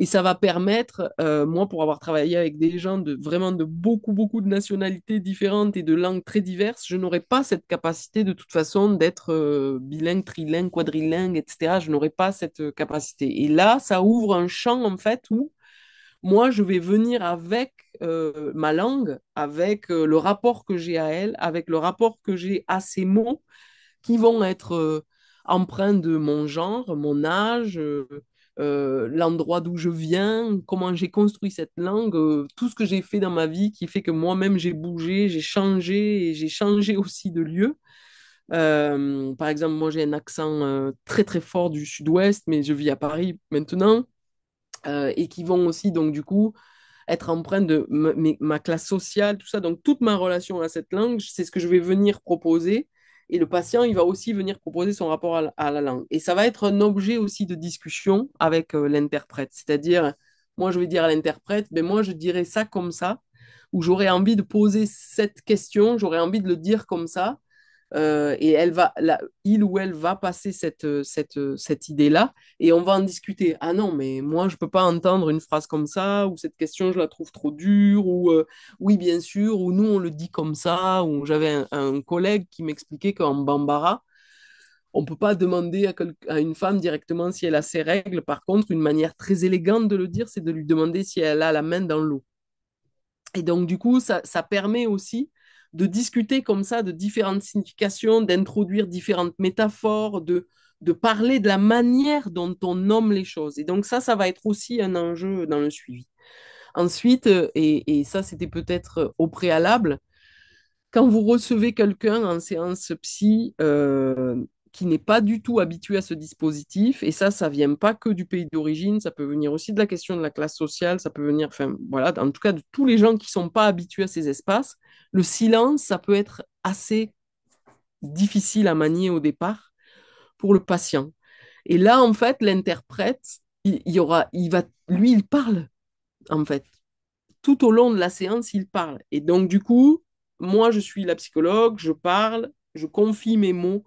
et ça va permettre, euh, moi, pour avoir travaillé avec des gens de vraiment de beaucoup, beaucoup de nationalités différentes et de langues très diverses, je n'aurais pas cette capacité de toute façon d'être euh, bilingue, trilingue, quadrilingue, etc. Je n'aurais pas cette euh, capacité. Et là, ça ouvre un champ, en fait, où moi, je vais venir avec ma langue, avec le rapport que j'ai à elle, avec le rapport que j'ai à ces mots qui vont être empreints de mon genre, mon âge euh, l'endroit d'où je viens, comment j'ai construit cette langue, euh, tout ce que j'ai fait dans ma vie qui fait que moi-même j'ai bougé, j'ai changé et j'ai changé aussi de lieu. Euh, par exemple, moi j'ai un accent très très fort du sud-ouest, mais je vis à Paris maintenant, et qui vont aussi donc du coup être empreinte de ma classe sociale, tout ça. Donc toute ma relation à cette langue, c'est ce que je vais venir proposer et le patient, il va aussi venir proposer son rapport à, la langue. Et ça va être un objet aussi de discussion avec euh, l'interprète. C'est-à-dire, moi, je vais dire à l'interprète, mais ben, moi, je dirais ça comme ça, ou j'aurais envie de poser cette question, j'aurais envie de le dire comme ça. Euh, et elle va, il ou elle va passer euh, euh, cette, idée-là et on va en discuter. Ah non, mais moi, je ne peux pas entendre une phrase comme ça, ou cette question, je la trouve trop dure, ou oui, bien sûr, ou nous, on le dit comme ça, ou j'avais un, collègue qui m'expliquait qu'en Bambara, on ne peut pas demander à, une femme directement si elle a ses règles. Par contre, une manière très élégante de le dire, c'est de lui demander si elle a la main dans l'eau. Et donc, du coup, ça permet aussi de discuter comme ça de différentes significations, d'introduire différentes métaphores, de, de parler de la manière dont on nomme les choses. Et donc ça, ça va être aussi un enjeu dans le suivi. Ensuite, euh, et, et ça c'était peut-être euh, au préalable, quand vous recevez quelqu'un en séance psy, euh, qui n'est pas du tout habitué à ce dispositif. Et ça, ça vient pas que du pays d'origine, ça peut venir aussi de la question de la classe sociale, ça peut venir, enfin voilà, en tout cas de tous les gens qui sont pas habitués à ces espaces. Le silence, ça peut être assez difficile à manier au départ pour le patient. Et là, en fait, l'interprète, il, y aura, il va, lui, il parle en fait. Tout au long de la séance, il parle. Et donc, du coup, moi, je suis la psychologue, je parle, je confie mes mots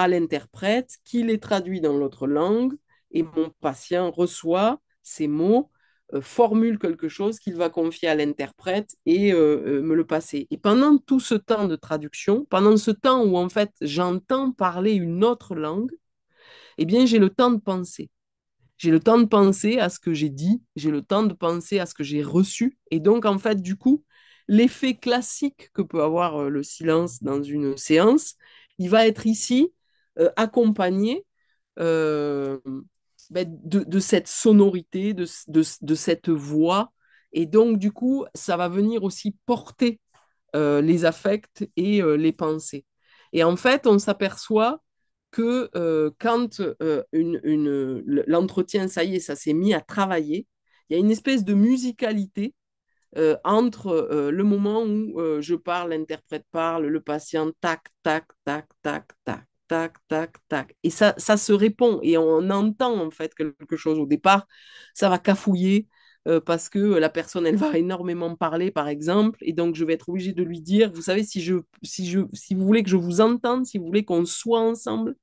à l'interprète qui les traduit dans l'autre langue et mon patient reçoit ces mots, euh, formule quelque chose qu'il va confier à l'interprète et euh, euh, me le passer. Et pendant tout ce temps de traduction, pendant ce temps où en fait j'entends parler une autre langue, eh bien j'ai le temps de penser. J'ai le temps de penser à ce que j'ai dit, j'ai le temps de penser à ce que j'ai reçu. Et donc, en fait, du coup, l'effet classique que peut avoir le silence dans une séance, il va être ici euh, accompagné euh, ben, de, cette sonorité, de, cette voix. Et donc, du coup, ça va venir aussi porter euh, les affects et les pensées. Et en fait, on s'aperçoit que quand une, l'entretien, ça y est, ça s'est mis à travailler, il y a une espèce de musicalité entre le moment où je parle, l'interprète parle, le patient, tac, tac, tac, tac, tac, tac, tac, tac. Et ça, ça se répond et on entend en fait quelque chose. Au départ, ça va cafouiller euh, parce que la personne, elle va énormément parler, par exemple, et donc je vais être obligée de lui dire, vous savez, si, je, si, je, si vous voulez que je vous entende, si vous voulez qu'on soit ensemble,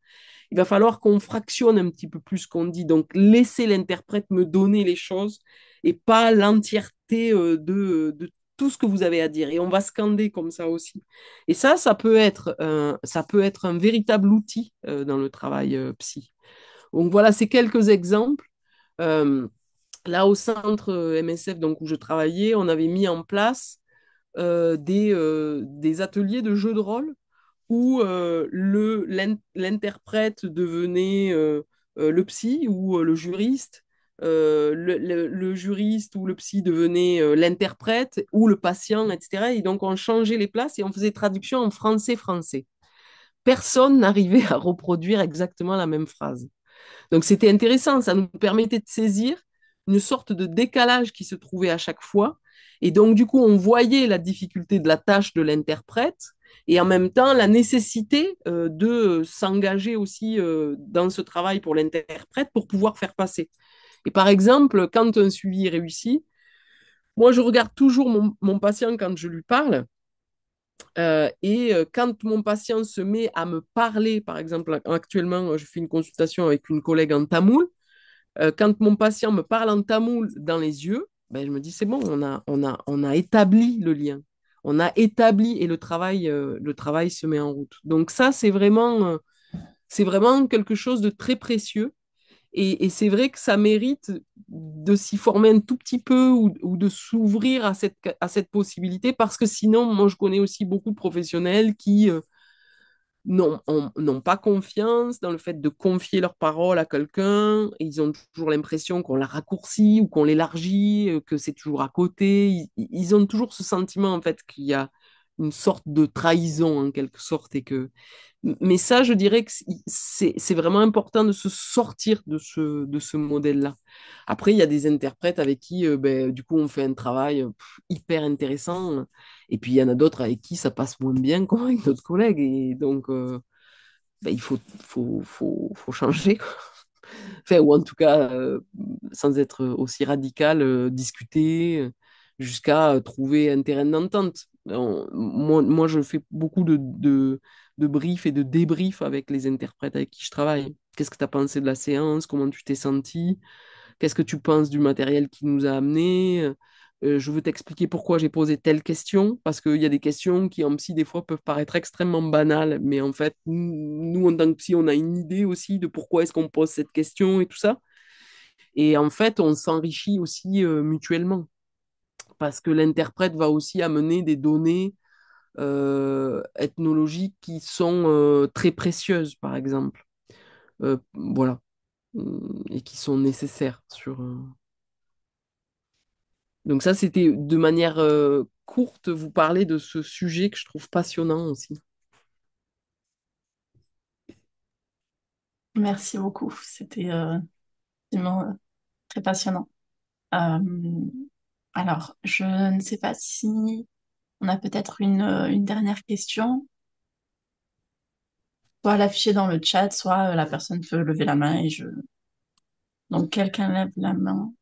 il va falloir qu'on fractionne un petit peu plus ce qu'on dit. Donc, laissez l'interprète me donner les choses et pas l'entièreté euh, de, de tout ce que vous avez à dire et on va scander comme ça aussi. Et ça, ça peut être un, ça peut être un véritable outil euh, dans le travail euh, psy. Donc voilà, c'est quelques exemples. Euh, là, au centre MSF donc, où je travaillais, on avait mis en place des, des ateliers de jeux de rôle où l'interprète devenait le psy ou le juriste euh, le, juriste ou le psy devenait euh, l'interprète ou le patient, etc. Et donc, on changeait les places et on faisait traduction en français-français. Personne n'arrivait à reproduire exactement la même phrase. Donc, c'était intéressant, ça nous permettait de saisir une sorte de décalage qui se trouvait à chaque fois. Et donc, du coup, on voyait la difficulté de la tâche de l'interprète et en même temps la nécessité euh, de s'engager aussi dans ce travail pour l'interprète pour pouvoir faire passer. Et par exemple, quand un suivi est réussi, moi, je regarde toujours mon, patient quand je lui parle. Euh, et euh, quand mon patient se met à me parler, par exemple, actuellement, je fais une consultation avec une collègue en tamoul. Euh, quand mon patient me parle en tamoul dans les yeux, ben, je me dis, c'est bon, on a, on, a, on a établi le lien. On a établi et le travail, le travail se met en route. Donc ça, c'est vraiment, c'est vraiment quelque chose de très précieux et, c'est vrai que ça mérite de s'y former un tout petit peu ou, de s'ouvrir à cette, à cette possibilité parce que sinon, moi, je connais aussi beaucoup de professionnels qui euh, n'ont pas confiance dans le fait de confier leur parole à quelqu'un ils ont toujours l'impression qu'on la raccourcit ou qu'on l'élargit, euh, que c'est toujours à côté. ils, ont toujours ce sentiment, en fait, qu'il y a une sorte de trahison en quelque sorte et que mais ça je dirais que c'est vraiment important de se sortir de ce de ce modèle là après il y a des interprètes avec qui euh, ben, du coup on fait un travail euh, hyper intéressant euh, et puis il y en a d'autres avec qui ça passe moins bien qu'avec d'autres collègues et donc ben, il faut faut, faut, faut changer ou en tout cas, sans être aussi radical, discuter jusqu'à trouver un terrain d'entente moi, je fais beaucoup de, briefs et de débriefs avec les interprètes avec qui je travaille. Qu'est-ce que tu as pensé de la séance Comment tu t'es senti Qu'est-ce que tu penses du matériel qui nous a amené euh, je veux t'expliquer pourquoi j'ai posé telle question, parce qu'il y a des questions qui en psy, des fois, peuvent paraître extrêmement banales, mais en fait, nous, en tant que psy, on a une idée aussi de pourquoi est-ce qu'on pose cette question et tout ça. Et en fait, on s'enrichit aussi euh, mutuellement parce que l'interprète va aussi amener des données euh, ethnologiques qui sont euh, très précieuses, par exemple. Euh, voilà. Et qui sont nécessaires sur. Donc, ça, c'était de manière courte, vous parler de ce sujet que je trouve passionnant aussi. Merci beaucoup. C'était vraiment très passionnant. Alors, je ne sais pas si on a peut-être une, euh, dernière question. Soit l'afficher dans le chat, soit euh, la personne peut lever la main et je. Donc, quelqu'un lève la main.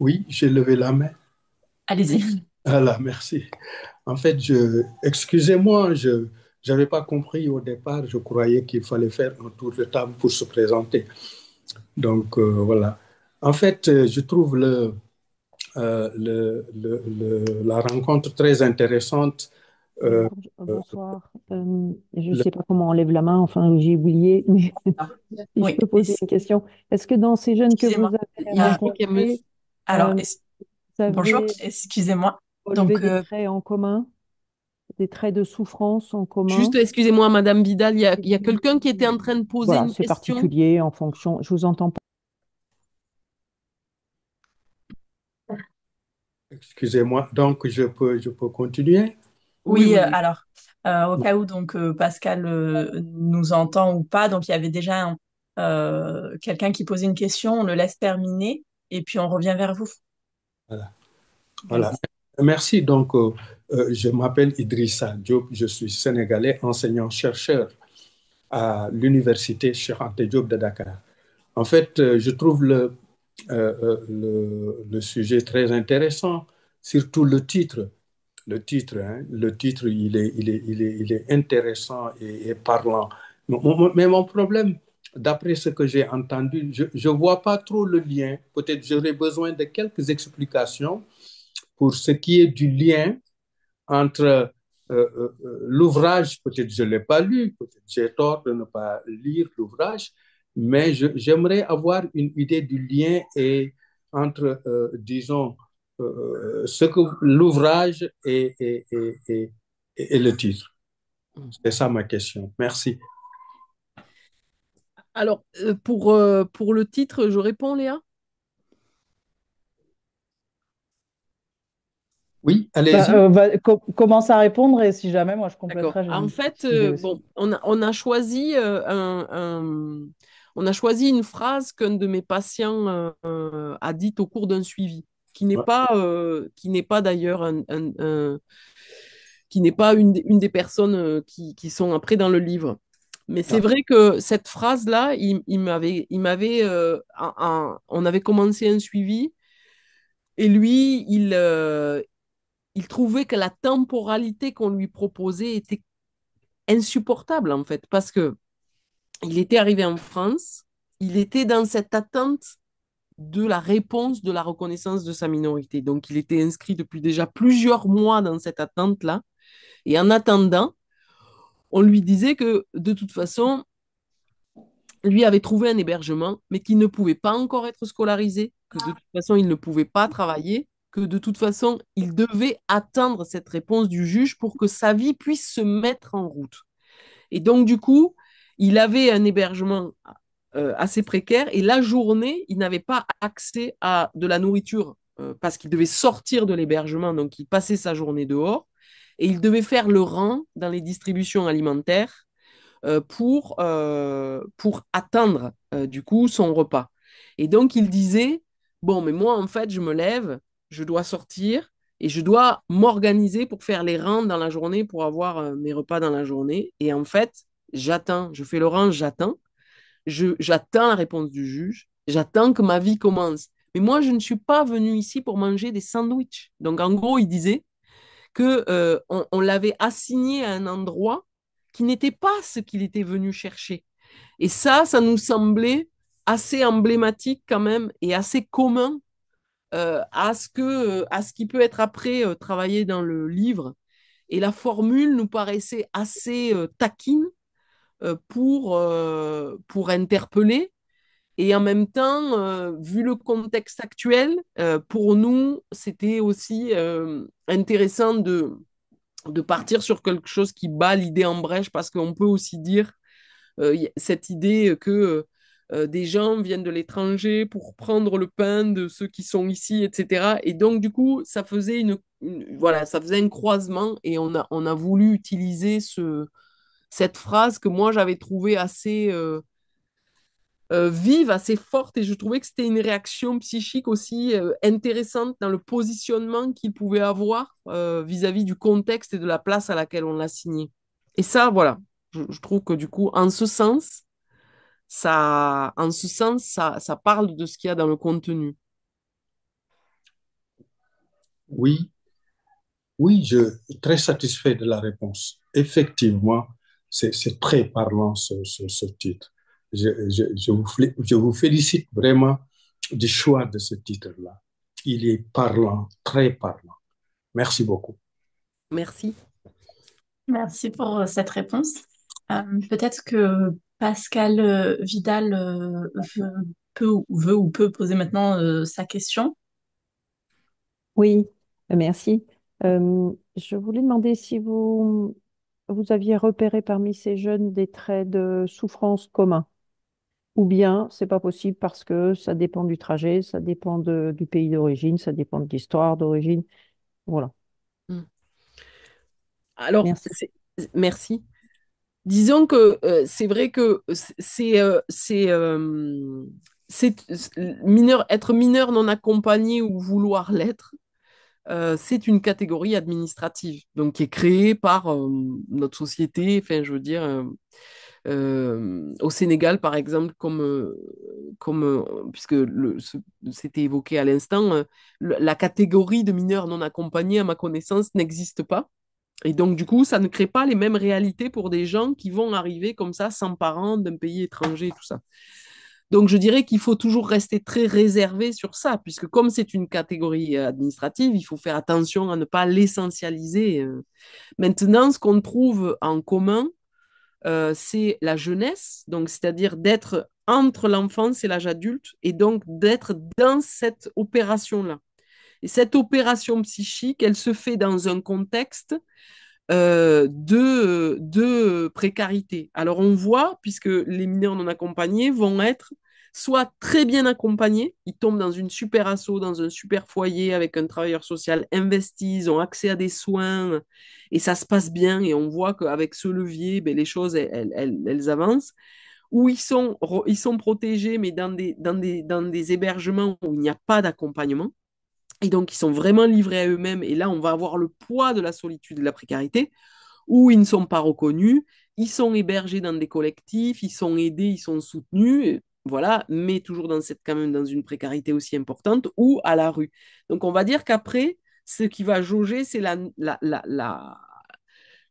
Oui, j'ai levé la main. Allez-y. Voilà, merci. En fait, je, excusez-moi, je n'avais pas compris au départ. Je croyais qu'il fallait faire un tour de table pour se présenter. Donc, euh, voilà. En fait, je trouve le, euh, le, la rencontre très intéressante. Euh, euh, bonsoir. je ne sais pas comment on lève la main, enfin j'ai oublié, mais ah, je peux poser une question. Est-ce que dans ces jeunes que vous avez rencontrés, me... Alors, bonjour, excusez-moi. Donc, des traits en commun, des traits de souffrance en commun. Juste, excusez-moi, Madame Vidal, il y a, quelqu'un qui était en train de poser une question. C'est particulier en fonction. Je vous entends pas. Excusez-moi, donc je peux, je peux continuer Oui, euh, alors, euh, au cas où donc euh, Pascal nous entend ou pas, donc il y avait déjà quelqu'un qui posait une question, on le laisse terminer et puis on revient vers vous. Voilà. Merci. Donc, je m'appelle Idrissa Diop, je suis sénégalais, enseignant-chercheur à l'université Cheikh Diop de Dakar. En fait, je trouve le euh, euh, le, sujet très intéressant, surtout le titre. Le titre, hein, le titre il, est, il, est, il, est, il est intéressant et, parlant. Mais mon problème, d'après ce que j'ai entendu, je ne vois pas trop le lien. Peut-être j'aurais besoin de quelques explications pour ce qui est du lien entre euh, l'ouvrage, peut-être je ne l'ai pas lu, peut-être j'ai tort de ne pas lire l'ouvrage, mais j'aimerais avoir une idée du lien entre, euh, disons, euh, ce que l'ouvrage et, et, et, et, le titre. Mmh. C'est ça ma question. Merci. Alors, euh, pour, pour le titre, je réponds, Léa Oui, allez y bah, commence à répondre et si jamais, moi, je compléterai. En fait, bon, on, a, on, a, choisi un, on a choisi une phrase qu'un de mes patients euh, a dite au cours d'un suivi, qui n'est pas, euh, qui n'est pas d'ailleurs qui n'est pas une, des personnes euh, qui, sont après dans le livre. Mais c'est vrai que cette phrase-là, il, m'avait, il m'avait, on avait commencé un suivi et lui, il, il trouvait que la temporalité qu'on lui proposait était insupportable en fait, parce que il était arrivé en France, il était dans cette attente de la réponse de la reconnaissance de sa minorité. Donc, il était inscrit depuis déjà plusieurs mois dans cette attente-là. Et en attendant, on lui disait que de toute façon, lui avait trouvé un hébergement, mais qu'il ne pouvait pas encore être scolarisé, que de toute façon, il ne pouvait pas travailler, que de toute façon, il devait attendre cette réponse du juge pour que sa vie puisse se mettre en route. Et donc, du coup, il avait un hébergement euh, assez précaire et la journée, il n'avait pas accès à de la nourriture euh, parce qu'il devait sortir de l'hébergement, donc il passait sa journée dehors et il devait faire le rang dans les distributions alimentaires euh, pour, pour attendre du coup son repas. Et donc il disait, bon, mais moi en fait, je me lève, je dois sortir, et je dois m'organiser pour faire les rangs dans la journée, pour avoir mes repas dans la journée. Et en fait, j'attends, je fais l'orange, j'attends j'attends la réponse du juge, j'attends que ma vie commence. Mais moi, je ne suis pas venu ici pour manger des sandwichs. Donc, en gros, il disait que euh, on, l'avait assigné à un endroit qui n'était pas ce qu'il était venu chercher. Et ça, ça nous semblait assez emblématique quand même et assez commun euh, à, ce que, euh, à ce qui peut être après travaillé dans le livre. Et la formule nous paraissait assez taquine euh, pour, euh, pour interpeller. Et en même temps, euh, vu le contexte actuel, pour nous, c'était aussi intéressant de, de partir sur quelque chose qui bat l'idée en brèche, parce qu'on peut aussi dire cette idée que des gens viennent de l'étranger pour prendre le pain de ceux qui sont ici, etc. Et donc, du coup, ça faisait, une voilà, ça faisait un croisement et on a, on a voulu utiliser ce, cette phrase que moi j'avais trouvée assez euh, euh, vive, assez forte, et je trouvais que c'était une réaction psychique aussi euh, intéressante dans le positionnement qu'il pouvait avoir vis-à-vis du contexte et de la place à laquelle on l'a signé. Et ça, voilà, je, trouve que du coup, en ce sens, ça, en ce sens, ça, ça parle de ce qu'il y a dans le contenu. Oui, oui, je suis très satisfait de la réponse. Effectivement, c'est très parlant ce, titre. Je, vous, félicite vraiment du choix de ce titre-là. Il est parlant, très parlant. Merci beaucoup. Merci. Merci pour euh, cette réponse. Euh, peut-être que Pascal euh, Vidal veut, peut, veut ou peut poser maintenant sa question. Oui, merci. je voulais demander si vous vous aviez repéré parmi ces jeunes des traits de souffrance communs. Ou bien c'est pas possible parce que ça dépend du trajet, ça dépend du pays d'origine, ça dépend de l'histoire d'origine. Voilà. Hmm. Alors, merci. Disons que euh, c'est vrai que c'est euh, euh, mineur, être mineur non accompagné ou vouloir l'être, euh, c'est une catégorie administrative, donc qui est créée par euh, notre société, enfin, je veux dire, euh, au Sénégal, par exemple, comme, comme puisque c'était évoqué à l'instant, la catégorie de mineurs non accompagnés, à ma connaissance, n'existe pas. Et donc, du coup, ça ne crée pas les mêmes réalités pour des gens qui vont arriver comme ça, sans parents, d'un pays étranger, tout ça. Donc je dirais qu'il faut toujours rester très réservé sur ça, puisque comme c'est une catégorie euh, administrative, il faut faire attention à ne pas l'essentialiser. Euh. Maintenant, ce qu'on trouve en commun, euh, c'est la jeunesse, donc c'est-à-dire d'être entre l'enfance et l'âge adulte, et donc d'être dans cette opération-là. Et cette opération psychique, elle se fait dans un contexte euh, de, euh, précarité. Alors on voit, puisque les mineurs non accompagnés vont être soit très bien accompagnés, ils tombent dans une super asso, dans un super foyer avec un travailleur social investi, ils ont accès à des soins et ça se passe bien et on voit qu'avec ce levier, ben, les choses, elles, avancent Ou ils sont, ils sont protégés, mais dans des, dans des hébergements où il n'y a pas d'accompagnement et donc ils sont vraiment livrés à eux-mêmes, et là on va avoir le poids de la solitude et de la précarité, où ils ne sont pas reconnus, ils sont hébergés dans des collectifs, ils sont aidés, ils sont soutenus, voilà, mais toujours dans cette, quand même dans une précarité aussi importante, ou à la rue. Donc on va dire qu'après, ce qui va jauger, c'est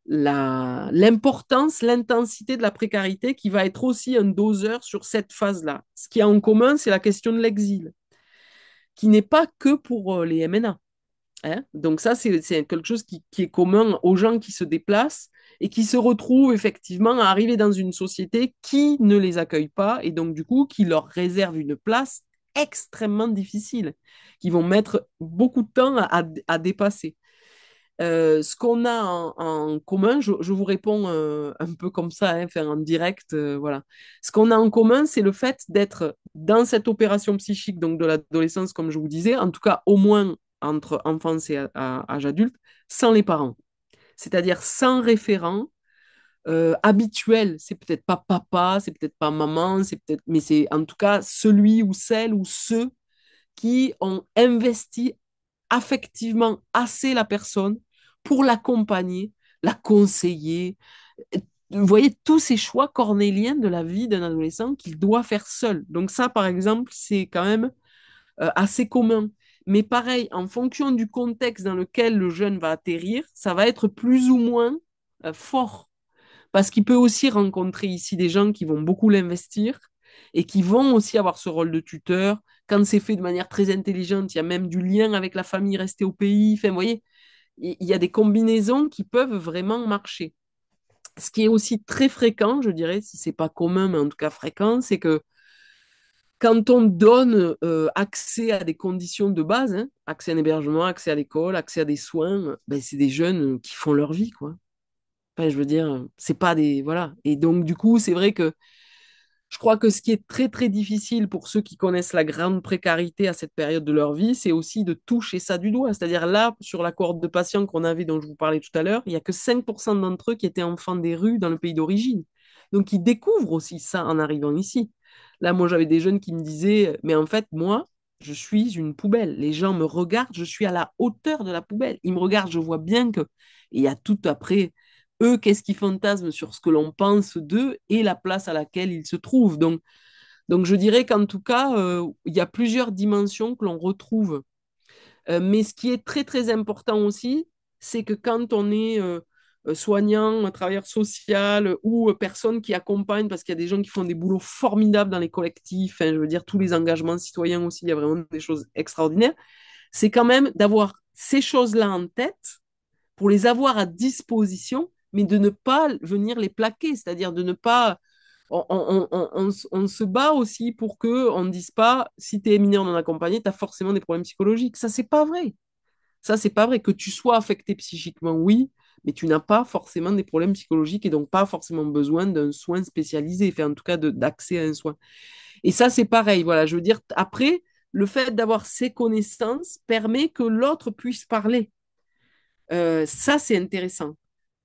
l'importance, l'intensité de la précarité qui va être aussi un doseur sur cette phase-là. Ce qui a en commun, c'est la question de l'exil qui n'est pas que pour euh, les MNA. Hein. Donc ça, c'est quelque chose qui, est commun aux gens qui se déplacent et qui se retrouvent effectivement à arriver dans une société qui ne les accueille pas et donc du coup qui leur réserve une place extrêmement difficile, qui vont mettre beaucoup de temps à dépasser ce qu'on a en, commun, je, vous réponds un peu comme ça, hein, faire en direct, voilà. Ce qu'on a en commun, c'est le fait d'être dans cette opération psychique, donc de l'adolescence, comme je vous disais, en tout cas au moins entre enfance et âge adulte, sans les parents. C'est-à-dire sans référent habituel. C'est peut-être pas papa, c'est peut-être pas maman, c'est peut-être, mais c'est en tout cas celui ou celle ou ceux qui ont investi affectivement assez la personne pour l'accompagner, la conseiller. Vous voyez tous ces choix cornéliens de la vie d'un adolescent qu'il doit faire seul. Donc ça, par exemple, c'est quand même euh, assez commun. Mais pareil, en fonction du contexte dans lequel le jeune va atterrir, ça va être plus ou moins euh, fort. Parce qu'il peut aussi rencontrer ici des gens qui vont beaucoup l'investir et qui vont aussi avoir ce rôle de tuteur. Quand c'est fait de manière très intelligente, il y a même du lien avec la famille restée au pays. Enfin, vous voyez, il y a des combinaisons qui peuvent vraiment marcher. Ce qui est aussi très fréquent, je dirais, si c'est pas commun, mais en tout cas fréquent, c'est que quand on donne euh, accès à des conditions de base, hein, accès à un hébergement, accès à l'école, accès à des soins, ben c'est des jeunes qui font leur vie, quoi. Enfin, je veux dire, c'est pas des voilà. Et donc du coup, c'est vrai que je crois que ce qui est très très difficile pour ceux qui connaissent la grande précarité à cette période de leur vie, c'est aussi de toucher ça du doigt. C'est-à-dire là, sur la cohorte de patients qu'on avait dont je vous parlais tout à l'heure, il n'y a que 5% d'entre eux qui étaient enfants des rues dans le pays d'origine. Donc ils découvrent aussi ça en arrivant ici. Là, moi, j'avais des jeunes qui me disaient, mais en fait, moi, je suis une poubelle. Les gens me regardent, je suis à la hauteur de la poubelle. Ils me regardent, je vois bien que... il y a tout après eux, qu'est-ce qu'ils fantasment sur ce que l'on pense d'eux et la place à laquelle ils se trouvent. Donc, donc je dirais qu'en tout cas, euh, il y a plusieurs dimensions que l'on retrouve. Euh, mais ce qui est très, très important aussi, c'est que quand on est euh, soignant, travailleur social ou personne qui accompagne, parce qu'il y a des gens qui font des boulots formidables dans les collectifs, hein, je veux dire, tous les engagements citoyens aussi, il y a vraiment des choses extraordinaires, c'est quand même d'avoir ces choses-là en tête pour les avoir à disposition mais de ne pas venir les plaquer, c'est-à-dire de ne pas... On, se bat aussi pour que on ne dise pas si tu es mineur non accompagné, tu as forcément des problèmes psychologiques. Ça, c'est pas vrai. Ça, c'est pas vrai. Que tu sois affecté psychiquement, oui, mais tu n'as pas forcément des problèmes psychologiques et donc pas forcément besoin d'un soin spécialisé, en tout cas d'accès à un soin. Et ça, c'est pareil. Voilà, je veux dire, après, le fait d'avoir ces connaissances permet que l'autre puisse parler. Euh, ça, c'est intéressant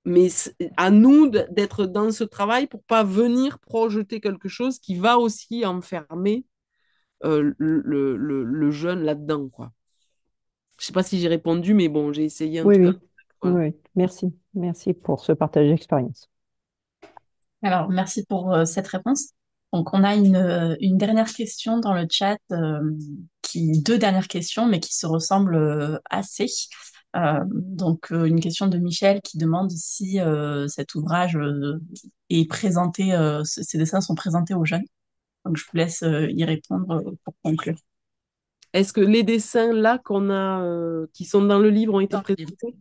mais à nous d'être dans ce travail pour pas venir projeter quelque chose qui va aussi enfermer euh, le, le, jeune là-dedans. quoi. Je sais pas si j'ai répondu, mais bon, j'ai essayé. oui, oui. merci. Merci pour ce partage d'expérience. Alors, merci pour euh, cette réponse. Donc, on a une, euh, une, dernière question dans le chat, qui, deux dernières questions, mais qui se ressemblent assez. Euh, donc euh, une question de Michel qui demande si euh, cet ouvrage est présenté, ces dessins sont présentés aux jeunes. Donc je vous laisse y répondre pour conclure. Est-ce que les dessins là qu'on a, qui sont dans le livre, ont été présentés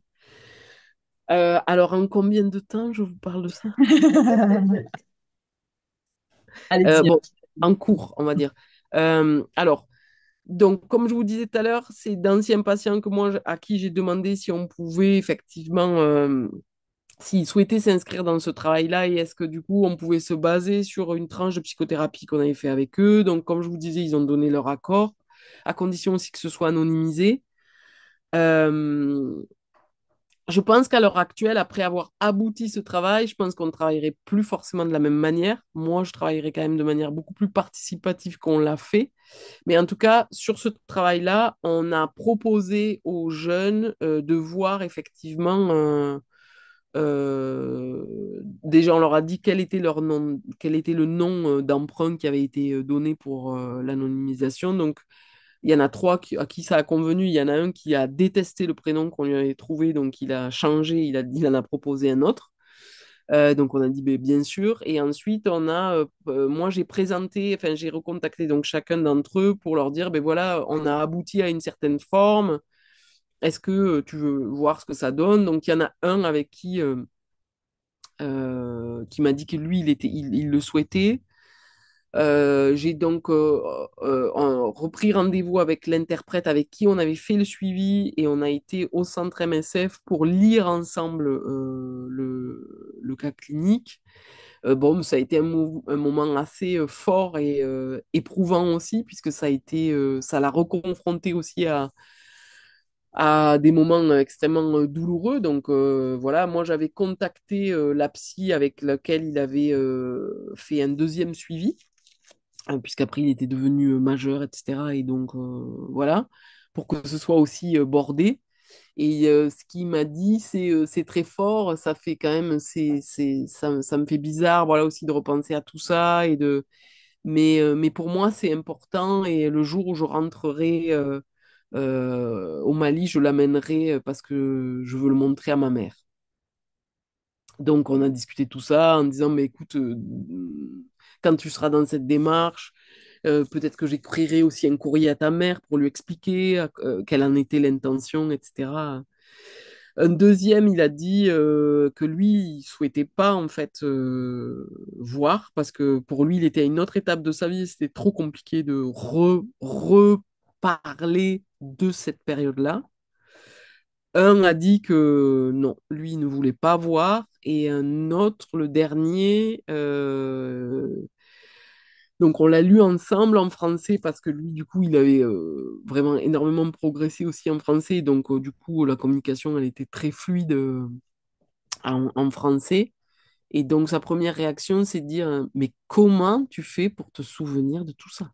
Alors en combien de temps je vous parle de ça bon, En cours, on va dire. alors, donc, comme je vous disais tout à l'heure, c'est d'anciens patients que moi, à qui j'ai demandé si on pouvait effectivement, euh, s'ils souhaitaient s'inscrire dans ce travail-là, et est-ce que du coup, on pouvait se baser sur une tranche de psychothérapie qu'on avait fait avec eux. Donc, comme je vous disais, ils ont donné leur accord, à condition aussi que ce soit anonymisé. Euh, je pense qu'à l'heure actuelle, après avoir abouti ce travail, je pense qu'on travaillerait plus forcément de la même manière. Moi, je travaillerais quand même de manière beaucoup plus participative qu'on l'a fait. Mais en tout cas, sur ce travail-là, on a proposé aux jeunes euh, de voir effectivement euh, euh, déjà, on leur a dit quel était, leur nom, quel était le nom d'emprunt qui avait été donné pour l'anonymisation. Donc, il y en a trois à qui ça a convenu. Il y en a un qui a détesté le prénom qu'on lui avait trouvé, donc il a changé, il, a, en a proposé un autre. Euh, donc on a dit ben, bien sûr. Et ensuite, on a, euh, euh, moi j'ai présenté, enfin j'ai recontacté donc chacun d'entre eux pour leur dire, ben voilà, on a abouti à une certaine forme. Est-ce que tu veux voir ce que ça donne Donc il y en a un avec qui qui m'a dit que lui il était, il le souhaitait. Euh, j'ai donc euh, euh, repris rendez-vous avec l'interprète avec qui on avait fait le suivi et on a été au centre MSF pour lire ensemble le, cas clinique. bon, ça a été un, moment assez fort et éprouvant aussi, puisque ça a été, ça l'a reconfronté aussi à, à des moments extrêmement douloureux. Donc voilà, moi j'avais contacté la psy avec laquelle il avait fait un deuxième suivi euh, puisqu'après il était devenu euh, majeur, etc. Et donc euh, voilà, pour que ce soit aussi bordé. Et ce qu'il m'a dit, c'est très fort, ça fait quand même, c'est ça, ça, me fait bizarre, voilà aussi de repenser à tout ça et de, mais, mais pour moi c'est important et le jour où je rentrerai au Mali, je l'amènerai parce que je veux le montrer à ma mère. Donc on a discuté tout ça en disant, mais écoute, quand tu seras dans cette démarche. Euh, peut-être que j'écrirai aussi un courrier à ta mère pour lui expliquer euh, quelle en était l'intention, etc. Un deuxième, il a dit euh, que lui, il souhaitait pas en fait voir parce que pour lui, il était à une autre étape de sa vie. C'était trop compliqué de re reparler de cette période-là. Un a dit que non, lui, ne voulait pas voir et un autre, le dernier. Euh, donc on l'a lu ensemble en français parce que lui, du coup, il avait euh, vraiment énormément progressé aussi en français. Donc euh, du coup, la communication, elle était très fluide en, français. Et donc sa première réaction, c'est de dire, mais comment tu fais pour te souvenir de tout ça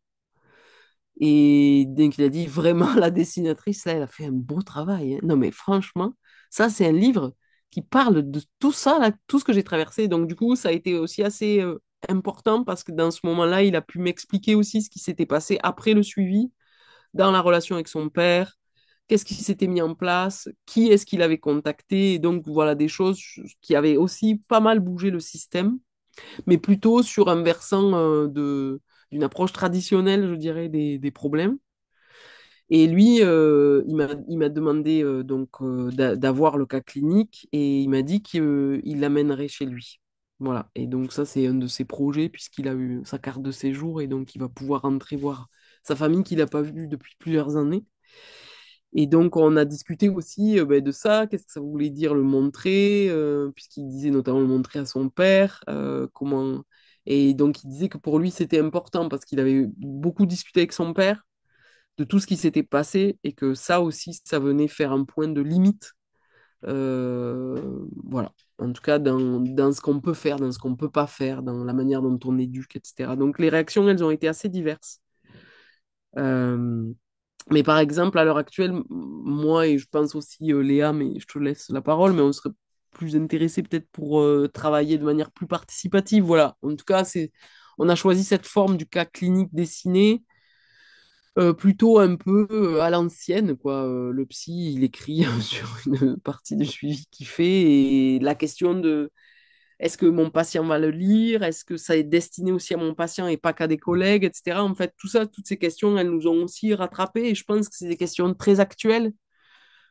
Et donc il a dit, vraiment, la dessinatrice, là, elle a fait un beau travail. Hein. Non mais franchement, ça, c'est un livre qui parle de tout ça, là, tout ce que j'ai traversé. Donc, du coup, ça a été aussi assez euh, important parce que dans ce moment-là, il a pu m'expliquer aussi ce qui s'était passé après le suivi, dans la relation avec son père, qu'est-ce qui s'était mis en place, qui est-ce qu'il avait contacté. donc, voilà, des choses qui avaient aussi pas mal bougé le système, mais plutôt sur un versant euh, de d'une approche traditionnelle, je dirais, des, des problèmes. Et lui, euh, il m'a demandé euh, donc euh, d'avoir le cas clinique et il m'a dit qu'il l'amènerait chez lui. Voilà. Et donc ça, c'est un de ses projets puisqu'il a eu sa carte de séjour et donc il va pouvoir rentrer voir sa famille qu'il n'a pas vue depuis plusieurs années. Et donc on a discuté aussi ben, de ça, qu'est-ce que ça voulait dire le montrer, puisqu'il disait notamment le montrer à son père, comment... Et donc il disait que pour lui c'était important parce qu'il avait beaucoup discuté avec son père de tout ce qui s'était passé et que ça aussi, ça venait faire un point de limite. Euh, voilà, en tout cas dans, ce qu'on peut faire, dans ce qu'on ne peut pas faire, dans la manière dont on éduque, etc. Donc les réactions, elles ont été assez diverses. Euh, mais par exemple, à l'heure actuelle, moi et je pense aussi euh, Léa, mais je te laisse la parole, mais on serait plus intéressé peut-être pour travailler de manière plus participative. Voilà, en tout cas, c'est on a choisi cette forme du cas clinique dessiné euh, plutôt un peu euh, à l'ancienne, quoi. Euh, le psy, il écrit sur une partie du suivi qu'il fait et la question de est-ce que mon patient va le lire, est-ce que ça est destiné aussi à mon patient et pas qu'à des collègues, etc. En fait, tout ça, toutes ces questions, elles nous ont aussi rattrapées. et je pense que c'est des questions très actuelles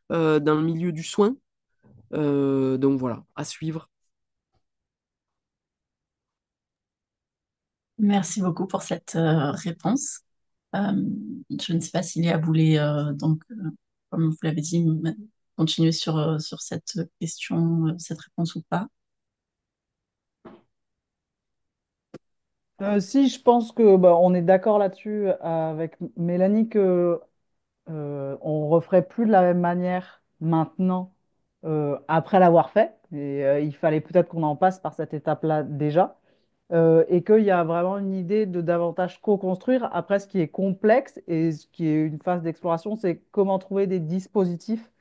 dans le milieu du soin. donc voilà, à suivre. Merci beaucoup pour cette réponse. Euh, je ne sais pas s'il à voulait, euh, donc, euh, comme vous l'avez dit, continuer sur, sur cette question, cette réponse ou pas. si, je pense que bah, on est d'accord là-dessus avec Mélanie que euh, on referait plus de la même manière maintenant après l'avoir fait. Et il fallait peut-être qu'on en passe par cette étape-là déjà. Euh, et qu'il y a vraiment une idée de davantage co-construire. Après, ce qui est complexe et ce qui est une phase d'exploration, c'est comment trouver des dispositifs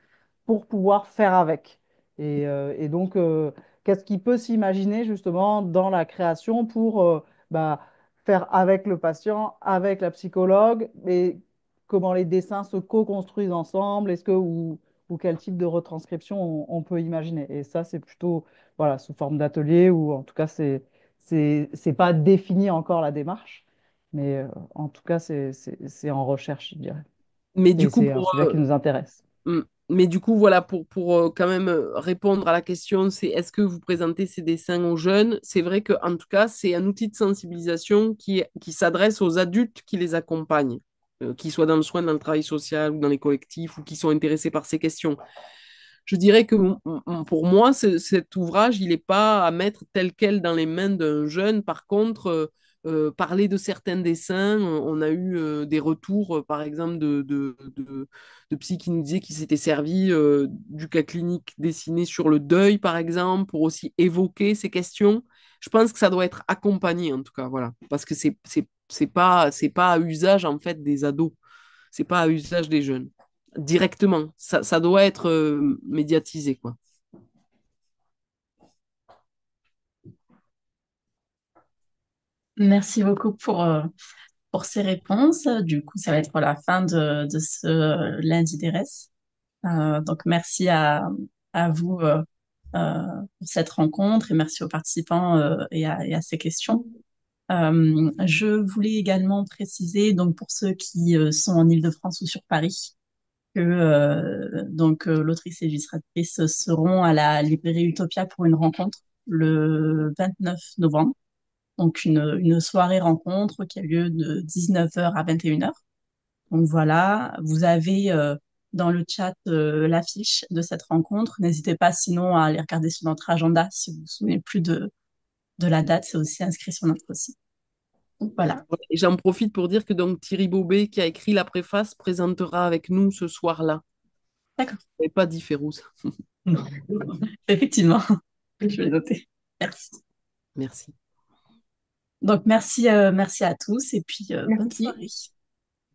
pour pouvoir faire avec. Et, euh, donc, euh, qu'est-ce qui peut s'imaginer justement dans la création pour bah, faire avec le patient, avec la psychologue, et comment les dessins se co-construisent ensemble Est-ce que ou, quel type de retranscription on, peut imaginer Et ça, c'est plutôt voilà sous forme d'atelier ou en tout cas c'est c'est pas défini encore la démarche, mais euh, en tout cas, c'est en recherche, je dirais. Mais du coup, euh, nous intéresse. Hmm. Mais du coup, voilà, pour, pour euh, quand même répondre à la question, c'est est-ce que vous présentez ces dessins aux jeunes C'est vrai qu'en tout cas, c'est un outil de sensibilisation qui, qui s'adresse aux adultes qui les accompagnent, qui qu'ils soient dans le soin, dans le travail social ou dans les collectifs ou qui sont intéressés par ces questions je dirais que mm, mm, mm, pour moi, cet ouvrage, il n'est pas à mettre tel quel dans les mains d'un jeune. Par contre, euh, euh, parler de certains dessins. On a eu euh, des retours, par exemple, de, de, psy qui nous disaient qu'ils s'étaient servis du cas clinique dessiné sur le deuil, par exemple, pour aussi évoquer ces questions. Je pense que ça doit être accompagné, en tout cas, voilà, parce que ce n'est pas pas à usage en fait des ados, c'est pas à usage des jeunes directement. Ça, doit être euh, médiatisé, quoi. Merci beaucoup pour, euh, pour ces réponses. Du coup, ça va être la fin de, de ce lundi d'ERES. Euh, donc, merci à, à vous pour cette rencontre et merci aux participants et à, à, ces questions. je voulais également préciser, donc pour ceux qui sont en Ile-de-France ou sur Paris, que euh, donc euh, l'autrice et l'illustratrice seront à la librairie Utopia pour une rencontre le 29 novembre. Donc une, une soirée rencontre qui a lieu de 19h à 21h. Donc voilà, vous avez euh, dans le chat euh, l'affiche de cette rencontre. N'hésitez pas sinon à aller regarder sur notre agenda si vous ne vous souvenez plus de, de la date, c'est aussi inscrit sur notre site. Voilà. j'en profite pour dire que donc Thierry Bobet, qui a écrit la préface, présentera avec nous ce soir-là. D'accord. Et pas Non. Effectivement. Je vais noter. Merci. Merci. Donc merci, euh, merci à tous et puis euh, bonne soirée.